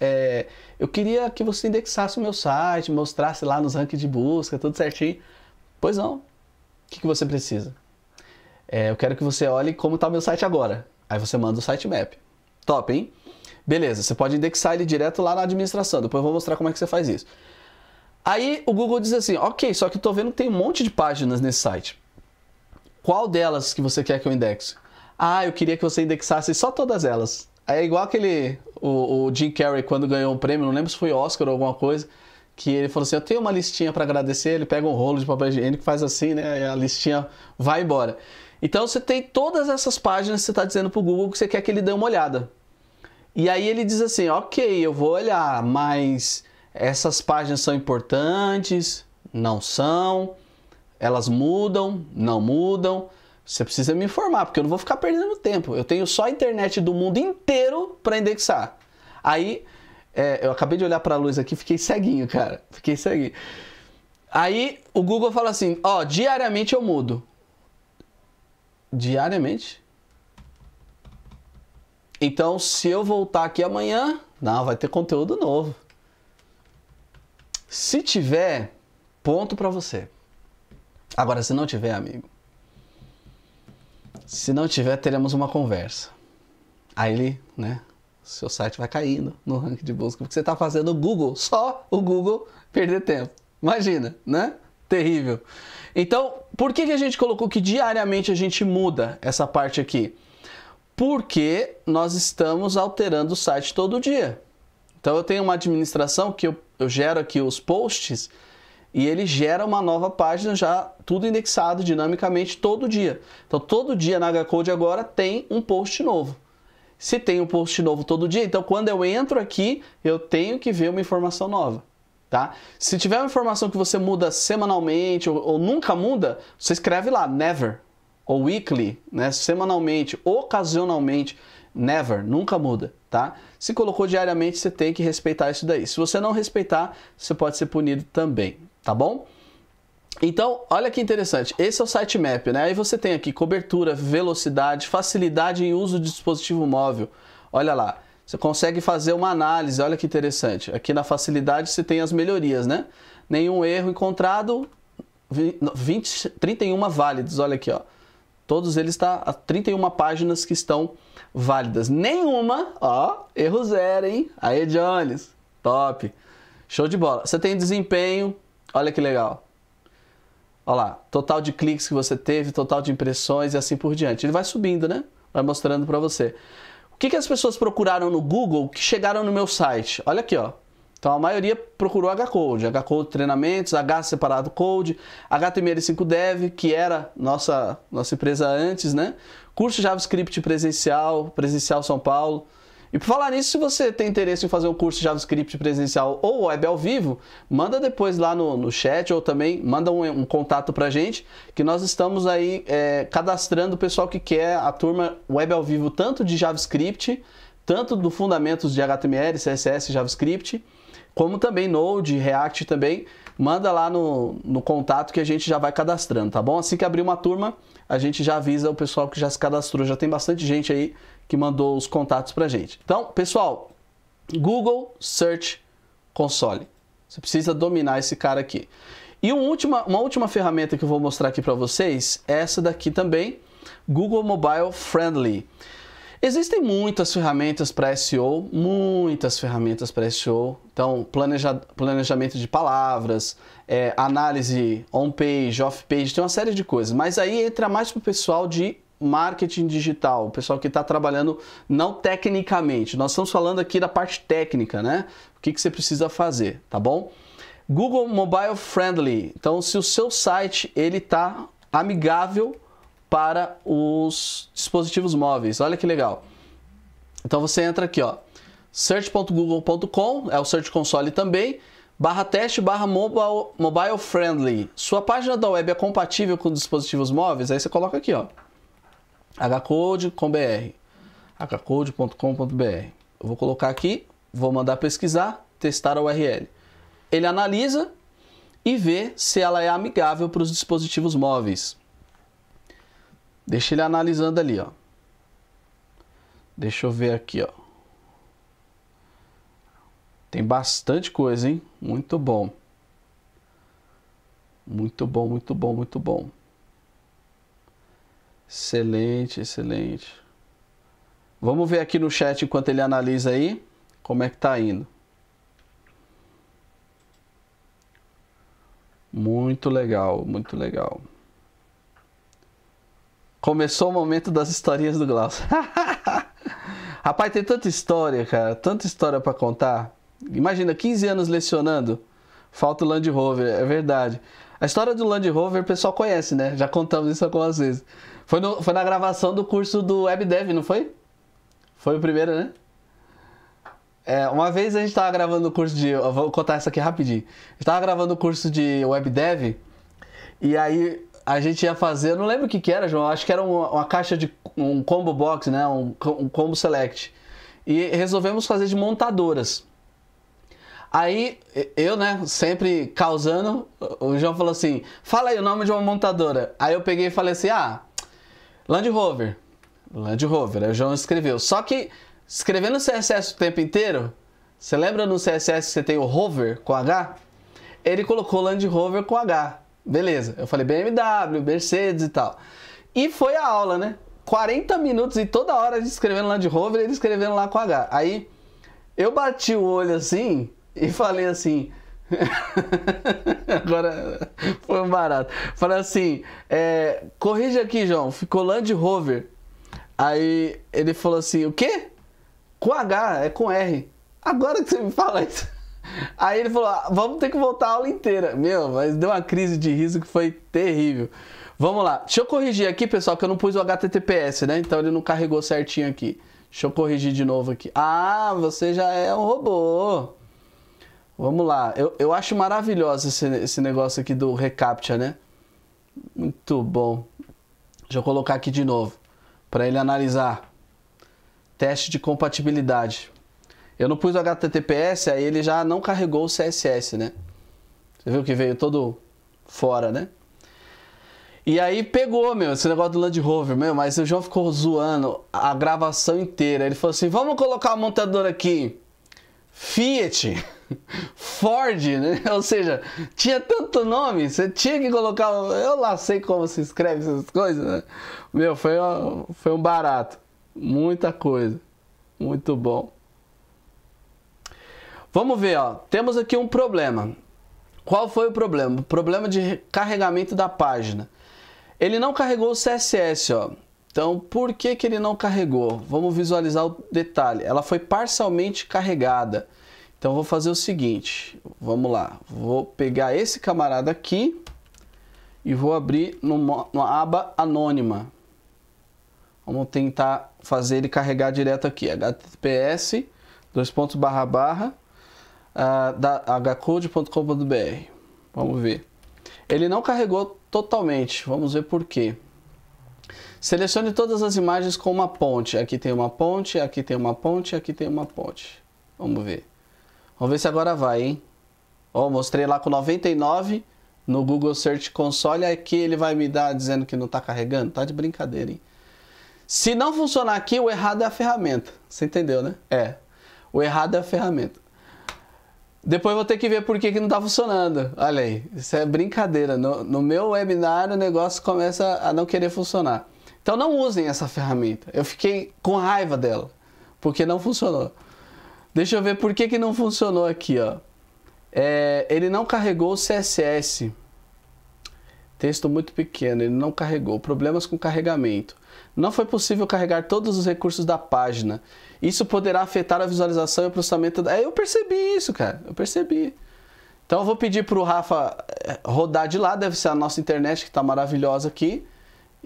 É, eu queria que você indexasse o meu site, mostrasse lá nos rankings de busca, tudo certinho. Pois não. O que, que você precisa? É, eu quero que você olhe como está o meu site agora. Aí você manda o sitemap. Top, hein? Beleza, você pode indexar ele direto lá na administração. Depois eu vou mostrar como é que você faz isso. Aí o Google diz assim: ok, só que eu estou vendo que tem um monte de páginas nesse site. Qual delas que você quer que eu indexe? Ah, eu queria que você indexasse só todas elas. É igual aquele. O, o Jim Carrey, quando ganhou um prêmio, não lembro se foi Oscar ou alguma coisa que ele falou assim: Eu tenho uma listinha para agradecer. Ele pega um rolo de papel higiênico, faz assim, né? E a listinha vai embora. Então você tem todas essas páginas que você está dizendo para o Google que você quer que ele dê uma olhada. E aí ele diz assim: Ok, eu vou olhar, mas essas páginas são importantes? Não são? Elas mudam? Não mudam? Você precisa me informar, porque eu não vou ficar perdendo tempo. Eu tenho só a internet do mundo inteiro para indexar. Aí é, eu acabei de olhar para a luz aqui, fiquei ceguinho, cara. Fiquei ceguinho. Aí o Google fala assim: ó, oh, diariamente eu mudo. Diariamente? Então, se eu voltar aqui amanhã, não, vai ter conteúdo novo. Se tiver, ponto para você. Agora, se não tiver, amigo, se não tiver, teremos uma conversa. Aí ele, né, seu site vai caindo no ranking de busca, porque você está fazendo o Google, só o Google, perder tempo. Imagina, né? Terrível. Então, por que, que a gente colocou que diariamente a gente muda essa parte aqui? Porque nós estamos alterando o site todo dia. Então, eu tenho uma administração que eu, eu gero aqui os posts e ele gera uma nova página já tudo indexado dinamicamente todo dia. Então, todo dia na HCode agora tem um post novo se tem um post novo todo dia, então quando eu entro aqui, eu tenho que ver uma informação nova. Tá? Se tiver uma informação que você muda semanalmente ou, ou nunca muda, você escreve lá never ou weekly, né? Semanalmente, ocasionalmente, never, nunca muda, tá? Se colocou diariamente, você tem que respeitar isso daí. Se você não respeitar, você pode ser punido também, tá bom? Então, olha que interessante, esse é o sitemap, né? Aí você tem aqui cobertura, velocidade, facilidade em uso de dispositivo móvel. Olha lá, você consegue fazer uma análise, olha que interessante. Aqui na facilidade você tem as melhorias, né? Nenhum erro encontrado, 20, 31 válidos, olha aqui, ó. Todos eles estão, tá, 31 páginas que estão válidas. Nenhuma, ó, erro zero, hein? Aí, Jones, top. Show de bola. Você tem desempenho, olha que legal. Olha lá, total de cliques que você teve, total de impressões e assim por diante. Ele vai subindo, né? Vai mostrando para você. O que, que as pessoas procuraram no Google que chegaram no meu site? Olha aqui, ó. Então a maioria procurou H-Code, H-Code treinamentos, H separado code, HTML5 Dev, que era nossa, nossa empresa antes, né? Curso JavaScript presencial, presencial São Paulo. E por falar nisso, se você tem interesse em fazer um curso de JavaScript presencial ou web ao vivo, manda depois lá no, no chat ou também manda um, um contato pra gente, que nós estamos aí é, cadastrando o pessoal que quer a turma web ao vivo, tanto de JavaScript, tanto do fundamentos de HTML, CSS, JavaScript, como também Node, React também. Manda lá no, no contato que a gente já vai cadastrando, tá bom? Assim que abrir uma turma, a gente já avisa o pessoal que já se cadastrou. Já tem bastante gente aí que mandou os contatos para gente. Então, pessoal, Google Search Console. Você precisa dominar esse cara aqui. E uma última, uma última ferramenta que eu vou mostrar aqui para vocês é essa daqui também, Google Mobile Friendly. Existem muitas ferramentas para SEO, muitas ferramentas para SEO. Então, planeja, planejamento de palavras, é, análise on-page, off-page, tem uma série de coisas. Mas aí entra mais para o pessoal de marketing digital, o pessoal que está trabalhando não tecnicamente. Nós estamos falando aqui da parte técnica, né? O que, que você precisa fazer, tá bom? Google Mobile Friendly. Então, se o seu site ele está amigável para os dispositivos móveis. Olha que legal. Então você entra aqui, ó, search.google.com, é o Search Console também, barra teste, barra mobile, mobile friendly. Sua página da web é compatível com dispositivos móveis? Aí você coloca aqui, ó hcode.com.br hcode.com.br. Eu vou colocar aqui, vou mandar pesquisar, testar a URL. Ele analisa e vê se ela é amigável para os dispositivos móveis. Deixa ele analisando ali, ó. Deixa eu ver aqui, ó. Tem bastante coisa, hein? Muito bom. Muito bom, muito bom, muito bom. Excelente, excelente. Vamos ver aqui no chat enquanto ele analisa aí como é que tá indo. Muito legal, muito legal. Começou o momento das historinhas do Glaucio. (laughs) Rapaz, tem tanta história, cara, tanta história para contar. Imagina 15 anos lecionando. Falta o Land Rover, é verdade. A história do Land Rover o pessoal conhece, né? Já contamos isso algumas vezes. Foi, no, foi na gravação do curso do WebDev, não foi? Foi o primeiro, né? É, uma vez a gente estava gravando o curso de. Eu vou contar isso aqui rapidinho. Estava gravando o curso de WebDev e aí a gente ia fazer. Eu não lembro o que, que era, João. Acho que era uma, uma caixa de. um combo box, né? Um, um combo select. E resolvemos fazer de montadoras. Aí eu, né, sempre causando, o João falou assim: fala aí o nome de uma montadora. Aí eu peguei e falei assim: ah, Land Rover. Land Rover. Aí o João escreveu. Só que escrevendo CSS o tempo inteiro, você lembra no CSS que você tem o Rover com H? Ele colocou Land Rover com H. Beleza. Eu falei BMW, Mercedes e tal. E foi a aula, né? 40 minutos e toda hora de escrevendo Land Rover, ele escrevendo lá com H. Aí eu bati o olho assim, e falei assim. (laughs) Agora foi um barato. Falei assim: é, corrige aqui, João. Ficou Land Rover. Aí ele falou assim: o quê? Com H, é com R. Agora que você me fala isso. Aí ele falou: ah, vamos ter que voltar a aula inteira. Meu, mas deu uma crise de riso que foi terrível. Vamos lá. Deixa eu corrigir aqui, pessoal, que eu não pus o HTTPS, né? Então ele não carregou certinho aqui. Deixa eu corrigir de novo aqui. Ah, você já é um robô. Vamos lá. Eu, eu acho maravilhoso esse, esse negócio aqui do reCAPTCHA, né? Muito bom. Deixa eu colocar aqui de novo para ele analisar. Teste de compatibilidade. Eu não pus o HTTPS, aí ele já não carregou o CSS, né? Você viu que veio todo fora, né? E aí pegou, meu, esse negócio do Land Rover, meu, mas o João ficou zoando a gravação inteira. Ele falou assim: vamos colocar o montador aqui. Fiat, Ford, né? (laughs) Ou seja, tinha tanto nome, você tinha que colocar. Eu lá sei como se escreve essas coisas, né? Meu, foi, uma, foi um barato. Muita coisa. Muito bom. Vamos ver, ó. Temos aqui um problema. Qual foi o problema? O problema de carregamento da página. Ele não carregou o CSS, ó. Então, por que, que ele não carregou? Vamos visualizar o detalhe. Ela foi parcialmente carregada. Então, vou fazer o seguinte. Vamos lá. Vou pegar esse camarada aqui e vou abrir numa, numa aba anônima. Vamos tentar fazer ele carregar direto aqui. https dois pontos barra barra uh, da hcode.com.br. Vamos ver. Ele não carregou totalmente. Vamos ver por quê. Selecione todas as imagens com uma ponte. Aqui tem uma ponte, aqui tem uma ponte, aqui tem uma ponte. Vamos ver. Vamos ver se agora vai, hein? Ó, oh, mostrei lá com 99 no Google Search Console. Aqui ele vai me dar dizendo que não está carregando. Tá de brincadeira, hein? Se não funcionar aqui, o errado é a ferramenta. Você entendeu, né? É. O errado é a ferramenta. Depois vou ter que ver por que, que não está funcionando. Olha aí, isso é brincadeira. No, no meu webinar o negócio começa a não querer funcionar. Então não usem essa ferramenta. Eu fiquei com raiva dela, porque não funcionou. Deixa eu ver por que, que não funcionou aqui, ó. É, ele não carregou o CSS. Texto muito pequeno, ele não carregou. Problemas com carregamento. Não foi possível carregar todos os recursos da página. Isso poderá afetar a visualização e o processamento. Da... É, eu percebi isso, cara. Eu percebi. Então eu vou pedir para o Rafa eh, rodar de lá. Deve ser a nossa internet que está maravilhosa aqui.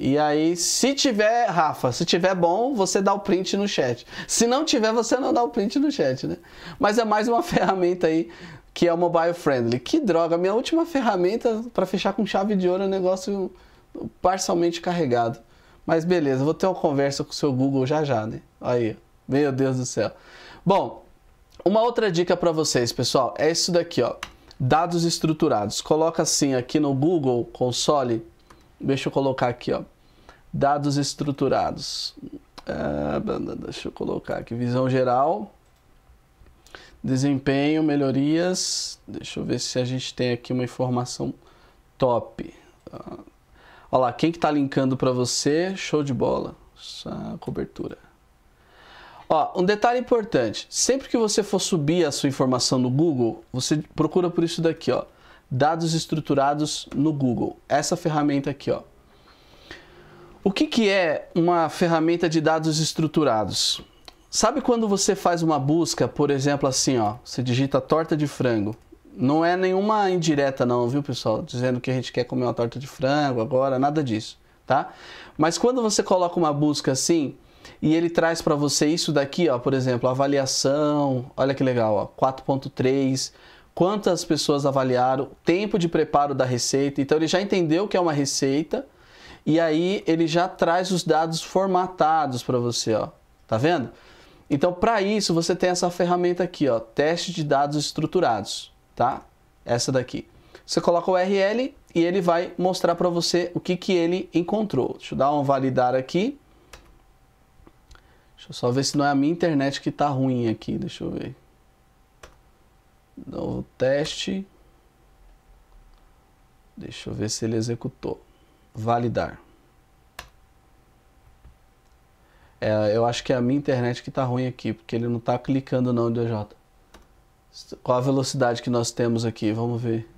E aí, se tiver, Rafa, se tiver bom, você dá o print no chat. Se não tiver, você não dá o print no chat, né? Mas é mais uma (laughs) ferramenta aí que é mobile friendly. Que droga, minha última ferramenta para fechar com chave de ouro é um negócio parcialmente carregado. Mas beleza, vou ter uma conversa com o seu Google já já, né? Aí, meu Deus do céu. Bom, uma outra dica para vocês, pessoal, é isso daqui, ó. Dados estruturados. Coloca assim aqui no Google Console Deixa eu colocar aqui, ó. Dados estruturados. Ah, deixa eu colocar aqui. Visão geral. Desempenho, melhorias. Deixa eu ver se a gente tem aqui uma informação top. Ah, olha lá, quem que tá linkando para você? Show de bola. Essa cobertura. Ó, um detalhe importante. Sempre que você for subir a sua informação no Google, você procura por isso daqui, ó dados estruturados no Google. Essa ferramenta aqui, ó. O que, que é uma ferramenta de dados estruturados? Sabe quando você faz uma busca, por exemplo, assim, ó, você digita torta de frango. Não é nenhuma indireta não, viu, pessoal? Dizendo que a gente quer comer uma torta de frango agora, nada disso, tá? Mas quando você coloca uma busca assim, e ele traz para você isso daqui, ó, por exemplo, avaliação, olha que legal, ó, 4.3, quantas pessoas avaliaram, tempo de preparo da receita. Então ele já entendeu o que é uma receita e aí ele já traz os dados formatados para você, ó. Tá vendo? Então para isso você tem essa ferramenta aqui, ó, teste de dados estruturados, tá? Essa daqui. Você coloca o URL e ele vai mostrar para você o que que ele encontrou. Deixa eu dar um validar aqui. Deixa eu só ver se não é a minha internet que tá ruim aqui, deixa eu ver. Novo teste. Deixa eu ver se ele executou. Validar. É, eu acho que é a minha internet que está ruim aqui, porque ele não está clicando não, DJ. Qual a velocidade que nós temos aqui? Vamos ver.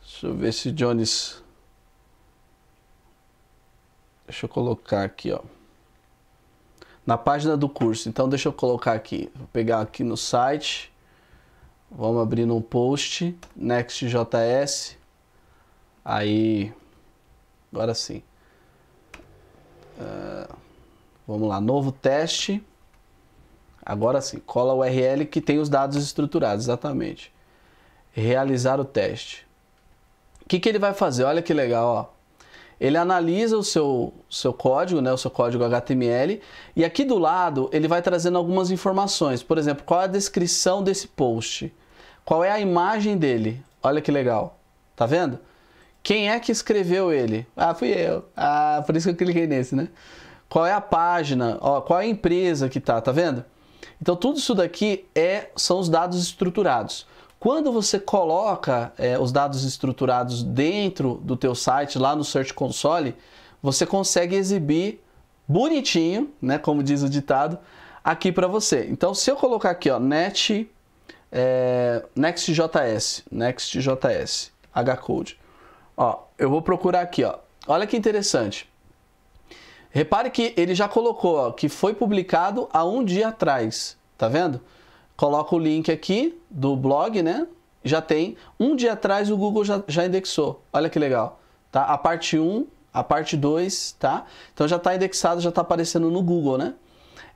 Deixa eu ver se Jones... Deixa eu colocar aqui, ó. Na página do curso. Então, deixa eu colocar aqui. Vou pegar aqui no site. Vamos abrir no post, Next.js. Aí, agora sim. Uh, vamos lá, novo teste. Agora sim, cola o URL que tem os dados estruturados, exatamente. Realizar o teste. O que, que ele vai fazer? Olha que legal, ó ele analisa o seu, seu código, né, o seu código HTML, e aqui do lado ele vai trazendo algumas informações. Por exemplo, qual é a descrição desse post? Qual é a imagem dele? Olha que legal. Tá vendo? Quem é que escreveu ele? Ah, fui eu. Ah, por isso que eu cliquei nesse, né? Qual é a página? Ó, qual é a empresa que tá? Tá vendo? Então tudo isso daqui é, são os dados estruturados. Quando você coloca é, os dados estruturados dentro do teu site, lá no Search Console, você consegue exibir bonitinho, né, como diz o ditado, aqui para você. Então, se eu colocar aqui, ó, net, é, Next.js, Next.js, H-Code, ó, eu vou procurar aqui, ó. Olha que interessante. Repare que ele já colocou ó, que foi publicado há um dia atrás, tá vendo? Coloca o link aqui do blog, né? Já tem. Um dia atrás o Google já, já indexou. Olha que legal. Tá? A parte 1, a parte 2, tá? Então já está indexado, já está aparecendo no Google, né?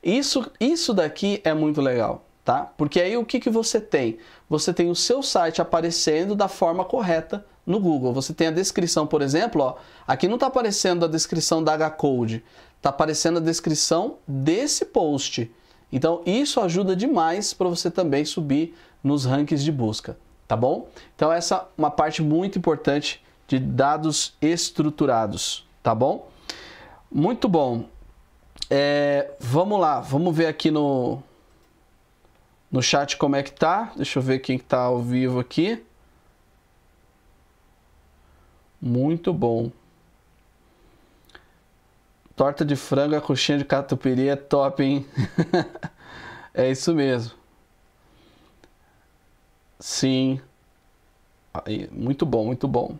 Isso, isso daqui é muito legal, tá? Porque aí o que, que você tem? Você tem o seu site aparecendo da forma correta no Google. Você tem a descrição, por exemplo, ó, aqui não está aparecendo a descrição da H-Code, está aparecendo a descrição desse post. Então, isso ajuda demais para você também subir nos rankings de busca, tá bom? Então, essa é uma parte muito importante de dados estruturados, tá bom? Muito bom. É, vamos lá, vamos ver aqui no, no chat como é que tá. Deixa eu ver quem está ao vivo aqui. Muito bom. Torta de frango, a coxinha de catupiry é top, hein? (laughs) é isso mesmo. Sim. Aí, ah, muito bom, muito bom.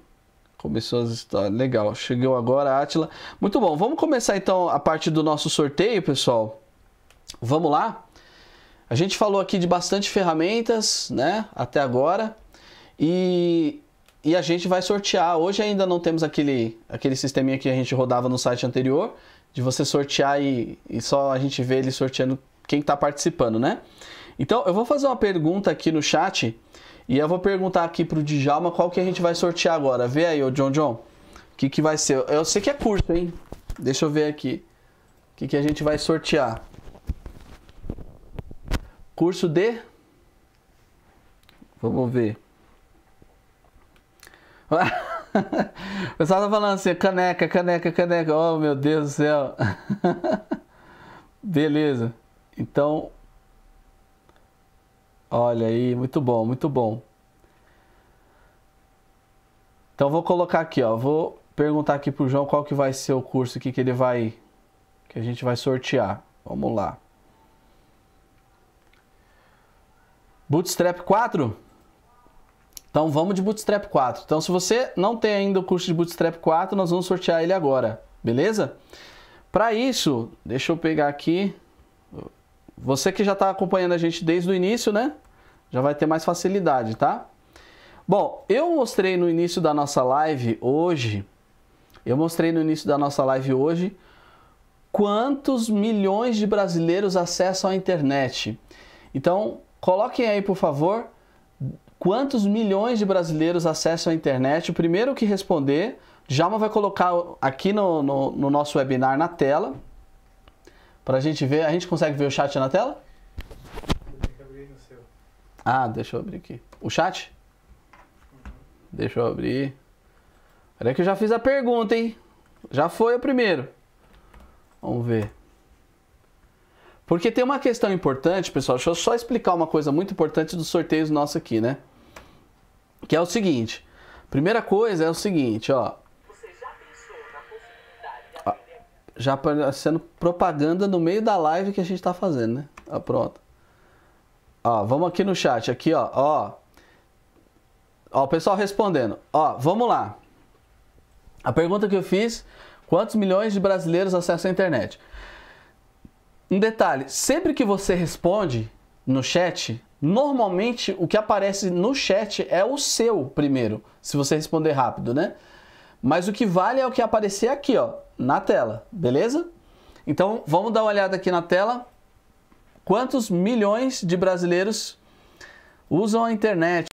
Começou as histórias. Legal. Chegou agora, Atila. Muito bom. Vamos começar então a parte do nosso sorteio, pessoal. Vamos lá? A gente falou aqui de bastante ferramentas, né? Até agora. E e a gente vai sortear. Hoje ainda não temos aquele, aquele sisteminha que a gente rodava no site anterior, de você sortear e, e só a gente vê ele sorteando quem está participando, né? Então, eu vou fazer uma pergunta aqui no chat e eu vou perguntar aqui pro Djalma qual que a gente vai sortear agora. Vê aí, ô John John. O que, que vai ser? Eu sei que é curto, hein? Deixa eu ver aqui. O que, que a gente vai sortear? Curso de. Vamos ver. (laughs) o pessoal tá falando assim, caneca, caneca, caneca. Oh, meu Deus do céu. (laughs) Beleza. Então, olha aí, muito bom, muito bom. Então vou colocar aqui, ó, vou perguntar aqui pro João qual que vai ser o curso aqui que ele vai que a gente vai sortear. Vamos lá. Bootstrap 4? Então vamos de Bootstrap 4. Então se você não tem ainda o curso de Bootstrap 4, nós vamos sortear ele agora, beleza? Para isso, deixa eu pegar aqui. Você que já está acompanhando a gente desde o início, né? Já vai ter mais facilidade, tá? Bom, eu mostrei no início da nossa live hoje, eu mostrei no início da nossa live hoje quantos milhões de brasileiros acessam a internet. Então, coloquem aí, por favor, quantos milhões de brasileiros acessam a internet, o primeiro que responder, Jalma vai colocar aqui no, no, no nosso webinar na tela, para a gente ver. A gente consegue ver o chat na tela? Ah, deixa eu abrir aqui. O chat? Deixa eu abrir. Peraí que eu já fiz a pergunta, hein? Já foi o primeiro. Vamos ver. Porque tem uma questão importante, pessoal. Deixa eu só explicar uma coisa muito importante dos sorteios nossos aqui, né? Que é o seguinte. Primeira coisa é o seguinte, ó. já sendo propaganda no meio da live que a gente está fazendo, né? Ó, pronto. Ó, vamos aqui no chat, aqui, ó, ó. Ó, o pessoal respondendo. Ó, vamos lá. A pergunta que eu fiz, quantos milhões de brasileiros acessam a internet? Um detalhe, sempre que você responde no chat, Normalmente o que aparece no chat é o seu primeiro, se você responder rápido, né? Mas o que vale é o que aparecer aqui, ó, na tela, beleza? Então vamos dar uma olhada aqui na tela. Quantos milhões de brasileiros usam a internet?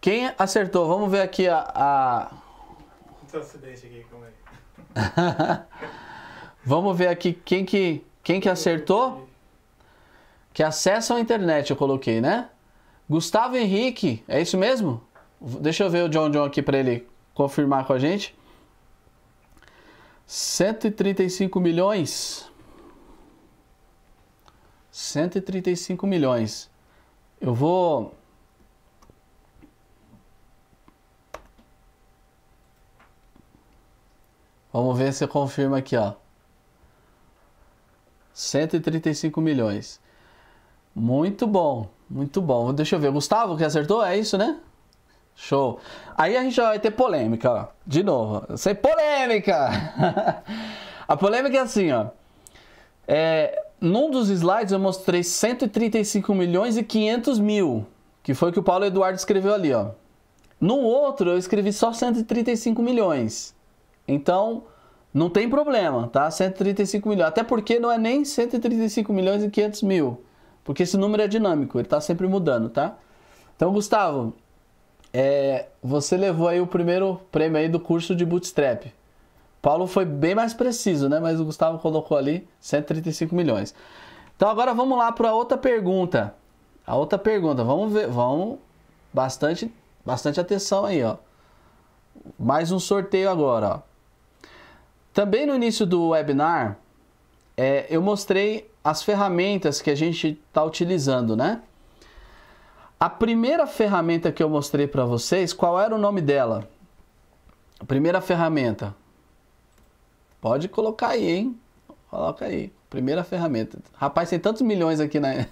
Quem acertou? Vamos ver aqui a. a... (laughs) Vamos ver aqui quem que, quem que acertou que acessam a internet, eu coloquei, né? Gustavo Henrique, é isso mesmo? Deixa eu ver o John John aqui para ele confirmar com a gente. 135 milhões. 135 milhões. Eu vou Vamos ver se confirma aqui, ó. 135 milhões. Muito bom, muito bom. Deixa eu ver, Gustavo que acertou, é isso, né? Show. Aí a gente vai ter polêmica, ó. De novo, sem polêmica! (laughs) a polêmica é assim, ó. É, num dos slides eu mostrei 135 milhões e 500 mil, que foi o que o Paulo Eduardo escreveu ali, ó. No outro eu escrevi só 135 milhões. Então, não tem problema, tá? 135 milhões. Até porque não é nem 135 milhões e 500 mil. Porque esse número é dinâmico, ele está sempre mudando, tá? Então, Gustavo, é, você levou aí o primeiro prêmio aí do curso de Bootstrap. Paulo foi bem mais preciso, né? Mas o Gustavo colocou ali 135 milhões. Então agora vamos lá para outra pergunta. A outra pergunta, vamos ver, vamos bastante, bastante atenção aí, ó. Mais um sorteio agora, ó. Também no início do webinar, é, eu mostrei as ferramentas que a gente está utilizando, né? A primeira ferramenta que eu mostrei para vocês, qual era o nome dela? A primeira ferramenta. Pode colocar aí, hein? Coloca aí. Primeira ferramenta. Rapaz, tem tantos milhões aqui na. Né?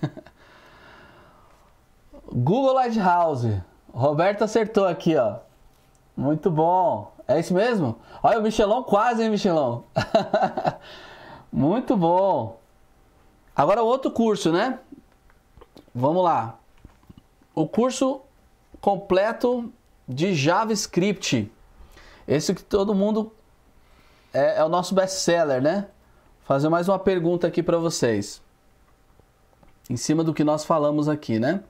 (laughs) Google Lighthouse. Roberto acertou aqui, ó. Muito bom. É isso mesmo? Olha o Michelão quase, hein, Michelão? (laughs) Muito bom. Agora outro curso, né? Vamos lá. O curso completo de JavaScript. Esse que todo mundo é, é o nosso best-seller, né? Vou fazer mais uma pergunta aqui para vocês. Em cima do que nós falamos aqui, né?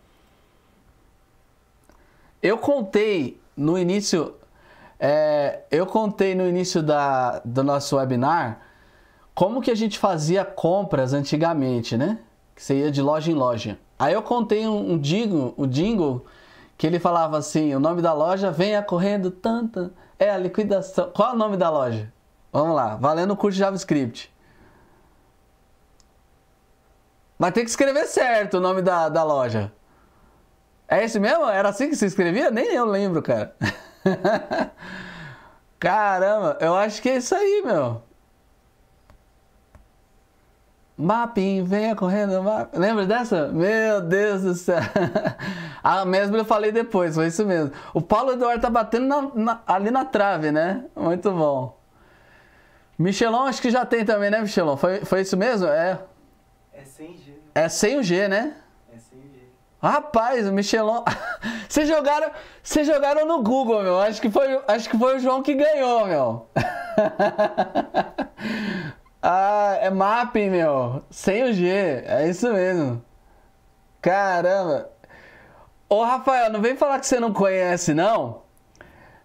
Eu contei no início, é, eu contei no início da, do nosso webinar como que a gente fazia compras antigamente, né? Que você ia de loja em loja. Aí eu contei um, um o um jingle que ele falava assim, o nome da loja venha correndo tanta, é a liquidação. Qual é o nome da loja? Vamos lá, valendo o curso de JavaScript. Mas tem que escrever certo o nome da, da loja. É esse mesmo? Era assim que se escrevia? Nem eu lembro, cara. (laughs) Caramba, eu acho que é isso aí, meu. Mapim, venha correndo, lembra dessa? Meu Deus do céu! (laughs) ah, mesmo eu falei depois, foi isso mesmo. O Paulo Eduardo tá batendo na, na, ali na trave, né? Muito bom. Michelon, acho que já tem também, né, Michelon? Foi, foi isso mesmo? É. É sem G. É sem o G, né? É sem G. Rapaz, o Michelon. (laughs) Vocês jogaram, cê jogaram no Google, meu. Acho que, foi, acho que foi o João que ganhou, meu. (laughs) Ah, é MAP, meu. Sem o G. É isso mesmo. Caramba. Ô, Rafael, não vem falar que você não conhece, não.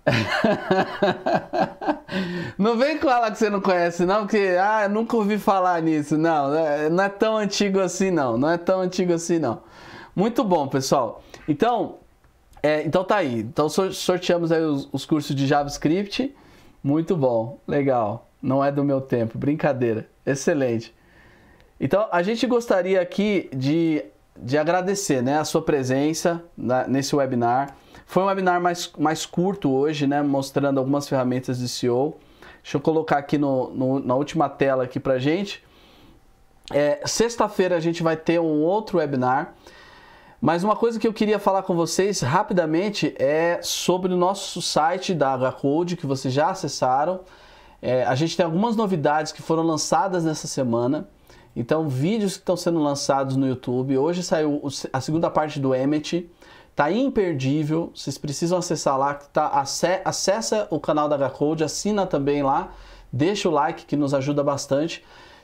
(laughs) não vem falar que você não conhece, não, porque ah, nunca ouvi falar nisso. Não, é, não é tão antigo assim, não. Não é tão antigo assim, não. Muito bom, pessoal. Então, é, então tá aí. Então sorteamos aí os, os cursos de JavaScript. Muito bom, legal não é do meu tempo. Brincadeira. Excelente. Então, a gente gostaria aqui de, de agradecer né, a sua presença na, nesse webinar. Foi um webinar mais, mais curto hoje, né, mostrando algumas ferramentas de SEO. Deixa eu colocar aqui no, no na última tela aqui para gente. É, Sexta-feira a gente vai ter um outro webinar. Mas uma coisa que eu queria falar com vocês rapidamente é sobre o nosso site da HCode, que vocês já acessaram. É, a gente tem algumas novidades que foram lançadas nessa semana. Então, vídeos que estão sendo lançados no YouTube. Hoje saiu a segunda parte do Emmet. Tá imperdível. Vocês precisam acessar lá. Tá, acessa o canal da H-Code, assina também lá. Deixa o like que nos ajuda bastante.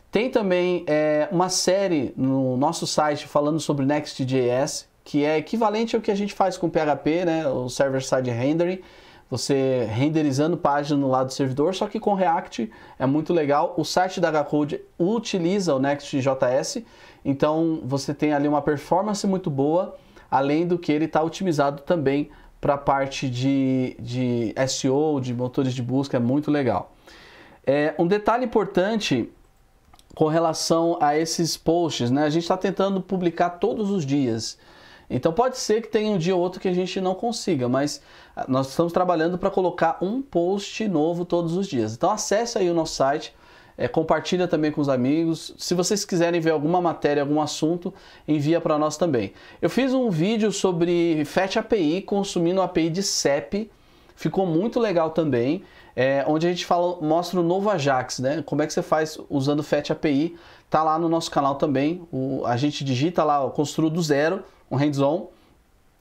Tem também é, uma série no nosso site falando sobre Next.js, que é equivalente ao que a gente faz com PHP, né? o Server Side Rendering você renderizando página no lado do servidor, só que com React é muito legal. O site da Hcode utiliza o Next.js, então você tem ali uma performance muito boa, além do que ele está otimizado também para a parte de, de SEO, de motores de busca, é muito legal. É, um detalhe importante com relação a esses posts, né? A gente está tentando publicar todos os dias. Então pode ser que tenha um dia ou outro que a gente não consiga, mas ah, nós estamos trabalhando para colocar um post novo todos os dias. Então acesse aí o nosso site, é, compartilha também com os amigos. Se vocês quiserem ver alguma matéria, algum assunto, envia para nós também. Eu fiz um vídeo sobre Fetch API consumindo API de CEP, ficou muito legal também, é, onde a gente fala, mostra o novo Ajax, né? Como é que você faz usando Fetch API? Tá lá no nosso canal também. O, a gente digita lá, construo do zero um hands-on.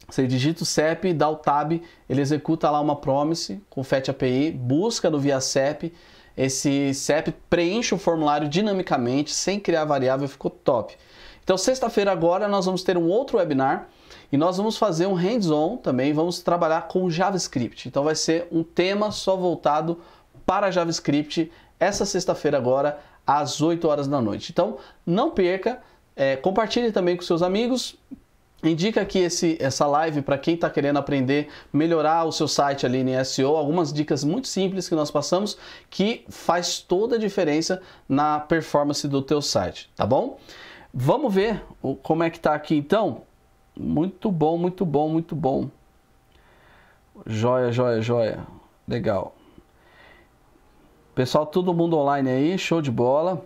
Você digita o CEP, dá o tab, ele executa lá uma promise com FET API, busca no via CEP, esse CEP preenche o formulário dinamicamente, sem criar variável, ficou top. Então, sexta-feira agora nós vamos ter um outro webinar e nós vamos fazer um hands-on também, vamos trabalhar com JavaScript. Então vai ser um tema só voltado para JavaScript essa sexta-feira agora às 8 horas da noite. Então, não perca, é, compartilhe também com seus amigos, Indica aqui esse, essa live para quem está querendo aprender, melhorar o seu site ali em SEO, algumas dicas muito simples que nós passamos que faz toda a diferença na performance do teu site, tá bom? Vamos ver o, como é que está aqui então. Muito bom, muito bom, muito bom. Joia, joia, joia. Legal. Pessoal, todo mundo online aí, show de bola.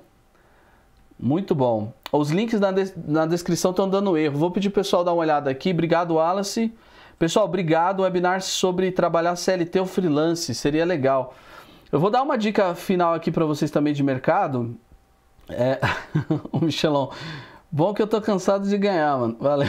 Muito bom. Os links na, de na descrição estão dando erro. Vou pedir o pessoal dar uma olhada aqui. Obrigado, Wallace. Pessoal, obrigado. Webinar sobre trabalhar CLT ou freelance. Seria legal. Eu vou dar uma dica final aqui para vocês também de mercado. É... o (laughs) Michelão. Bom que eu tô cansado de ganhar, mano. Valeu.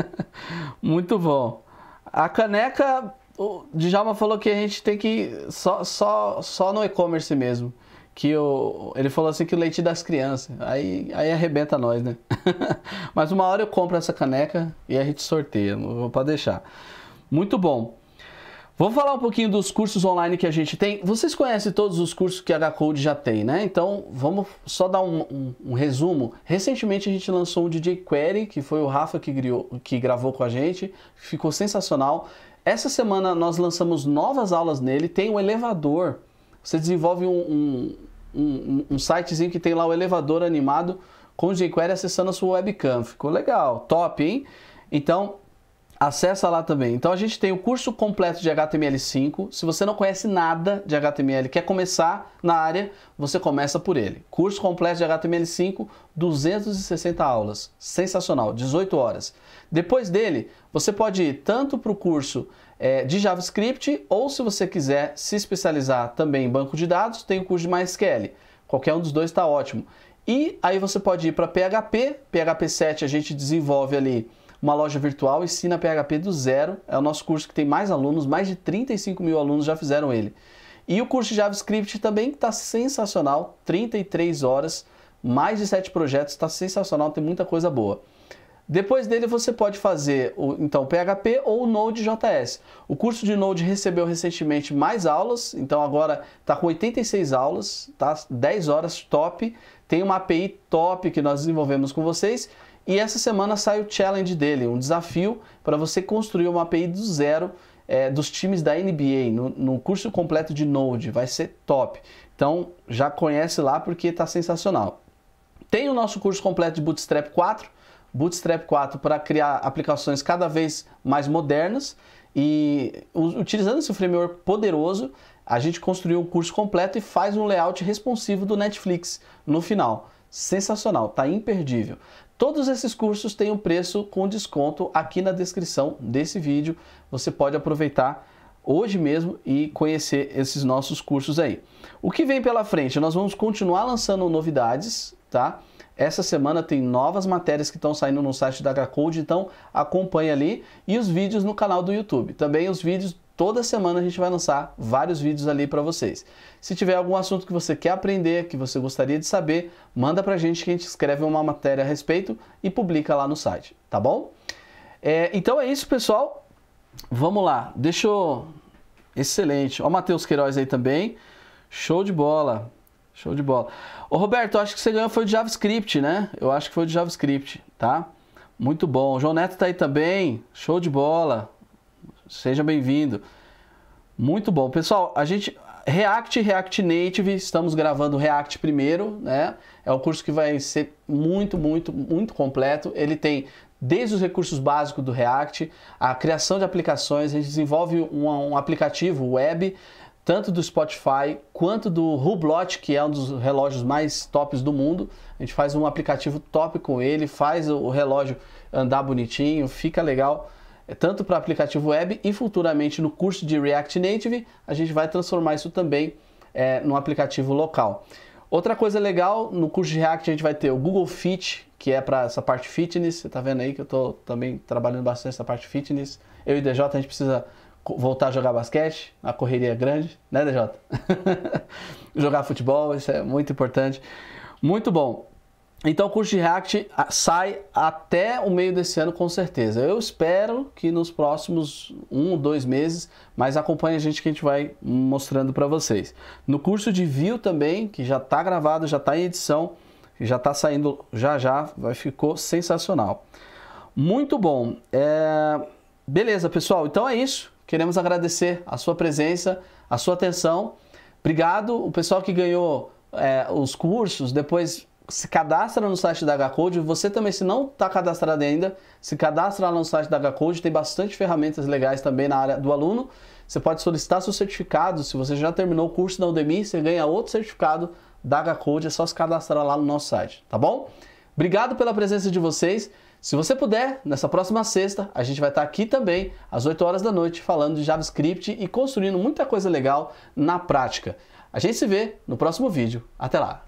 (laughs) Muito bom. A caneca, o Djalma falou que a gente tem que só, só, só no e-commerce mesmo que eu, ele falou assim que o leite das crianças. Aí, aí arrebenta nós, né? (laughs) Mas uma hora eu compro essa caneca e a gente sorteia, não vou para deixar. Muito bom. vou falar um pouquinho dos cursos online que a gente tem. Vocês conhecem todos os cursos que a H-Code já tem, né? Então, vamos só dar um, um, um, resumo. Recentemente a gente lançou um DJ Query, que foi o Rafa que, criou, que gravou com a gente. Ficou sensacional. Essa semana nós lançamos novas aulas nele. Tem o um elevador. Você desenvolve um, um, um, sitezinho que tem lá o elevador animado com o jQuery acessando a sua webcam. Ficou legal, top, hein? Então, acessa lá também. Então, a gente tem o curso completo de HTML5. Se você não conhece nada de HTML, quer começar na área, você começa por ele. Curso completo de HTML5, 260 aulas. Sensacional, 18 horas. Depois dele, você pode ir tanto para o curso é, de JavaScript, ou se você quiser se especializar também em banco de dados, tem o curso de MySQL. Qualquer um dos dois está ótimo. E aí você pode ir para PHP, PHP 7 a gente desenvolve ali uma loja virtual, ensina PHP do zero. É o nosso curso que tem mais alunos, mais de 35 mil alunos já fizeram ele. E o curso de JavaScript também está sensacional, 33 horas, mais de 7 projetos, está sensacional, tem muita coisa boa. Depois dele você pode fazer o, então PHP ou Node.js. O curso de Node recebeu recentemente mais aulas, então agora está com 86 aulas, tá? 10 horas top. Tem uma API top que nós desenvolvemos com vocês. E essa semana sai o challenge dele, um desafio para você construir uma API do zero é, dos times da NBA no, no curso completo de Node. Vai ser top. Então já conhece lá porque está sensacional. Tem o nosso curso completo de Bootstrap 4 Bootstrap 4 para criar aplicações cada vez mais modernas e utilizando esse framework poderoso, a gente construiu um curso completo e faz um layout responsivo do Netflix no final. Sensacional, tá imperdível. Todos esses cursos têm um preço com desconto aqui na descrição desse vídeo. Você pode aproveitar hoje mesmo e conhecer esses nossos cursos aí. O que vem pela frente? Nós vamos continuar lançando novidades, tá? Essa semana tem novas matérias que estão saindo no site da HCode, então acompanha ali e os vídeos no canal do YouTube. Também os vídeos toda semana a gente vai lançar vários vídeos ali para vocês. Se tiver algum assunto que você quer aprender, que você gostaria de saber, manda para a gente que a gente escreve uma matéria a respeito e publica lá no site, tá bom? É, então é isso, pessoal. Vamos lá. Deixa eu... Excelente. Ó o Matheus Queiroz aí também. Show de bola. Show de bola. Ô Roberto, acho que você ganhou foi de JavaScript, né? Eu acho que foi de JavaScript, tá? Muito bom. O João Neto tá aí também. Show de bola. Seja bem-vindo. Muito bom. Pessoal, a gente React, React Native, estamos gravando React primeiro, né? É um curso que vai ser muito, muito, muito completo. Ele tem desde os recursos básicos do React, a criação de aplicações, a gente desenvolve um, um aplicativo web tanto do Spotify quanto do Hublot, que é um dos relógios mais tops do mundo. A gente faz um aplicativo top com ele, faz o relógio andar bonitinho, fica legal, é, tanto para aplicativo web e futuramente no curso de React Native, a gente vai transformar isso também é, num aplicativo local. Outra coisa legal, no curso de React a gente vai ter o Google Fit, que é para essa parte fitness. Você está vendo aí que eu estou também trabalhando bastante essa parte fitness. Eu e DJ, a gente precisa voltar a jogar basquete, a correria é grande, né, DJ? (laughs) jogar futebol, isso é muito importante. Muito bom. Então o curso de React sai até o meio desse ano com certeza. Eu espero que nos próximos um, ou dois meses, mas acompanhe a gente que a gente vai mostrando para vocês. No curso de View também, que já está gravado, já está em edição, já está saindo já já, vai ficou sensacional. Muito bom. É... Beleza, pessoal. Então é isso. Queremos agradecer a sua presença, a sua atenção. Obrigado, o pessoal que ganhou é, os cursos, depois se cadastra no site da HCode. Você também, se não está cadastrado ainda, se cadastra lá no site da HCode. Tem bastante ferramentas legais também na área do aluno. Você pode solicitar seu certificado. Se você já terminou o curso da Udemy, você ganha outro certificado da HCode. É só se cadastrar lá no nosso site, tá bom? Obrigado pela presença de vocês. Se você puder, nessa próxima sexta, a gente vai estar aqui também, às 8 horas da noite, falando de JavaScript e construindo muita coisa legal na prática. A gente se vê no próximo vídeo. Até lá!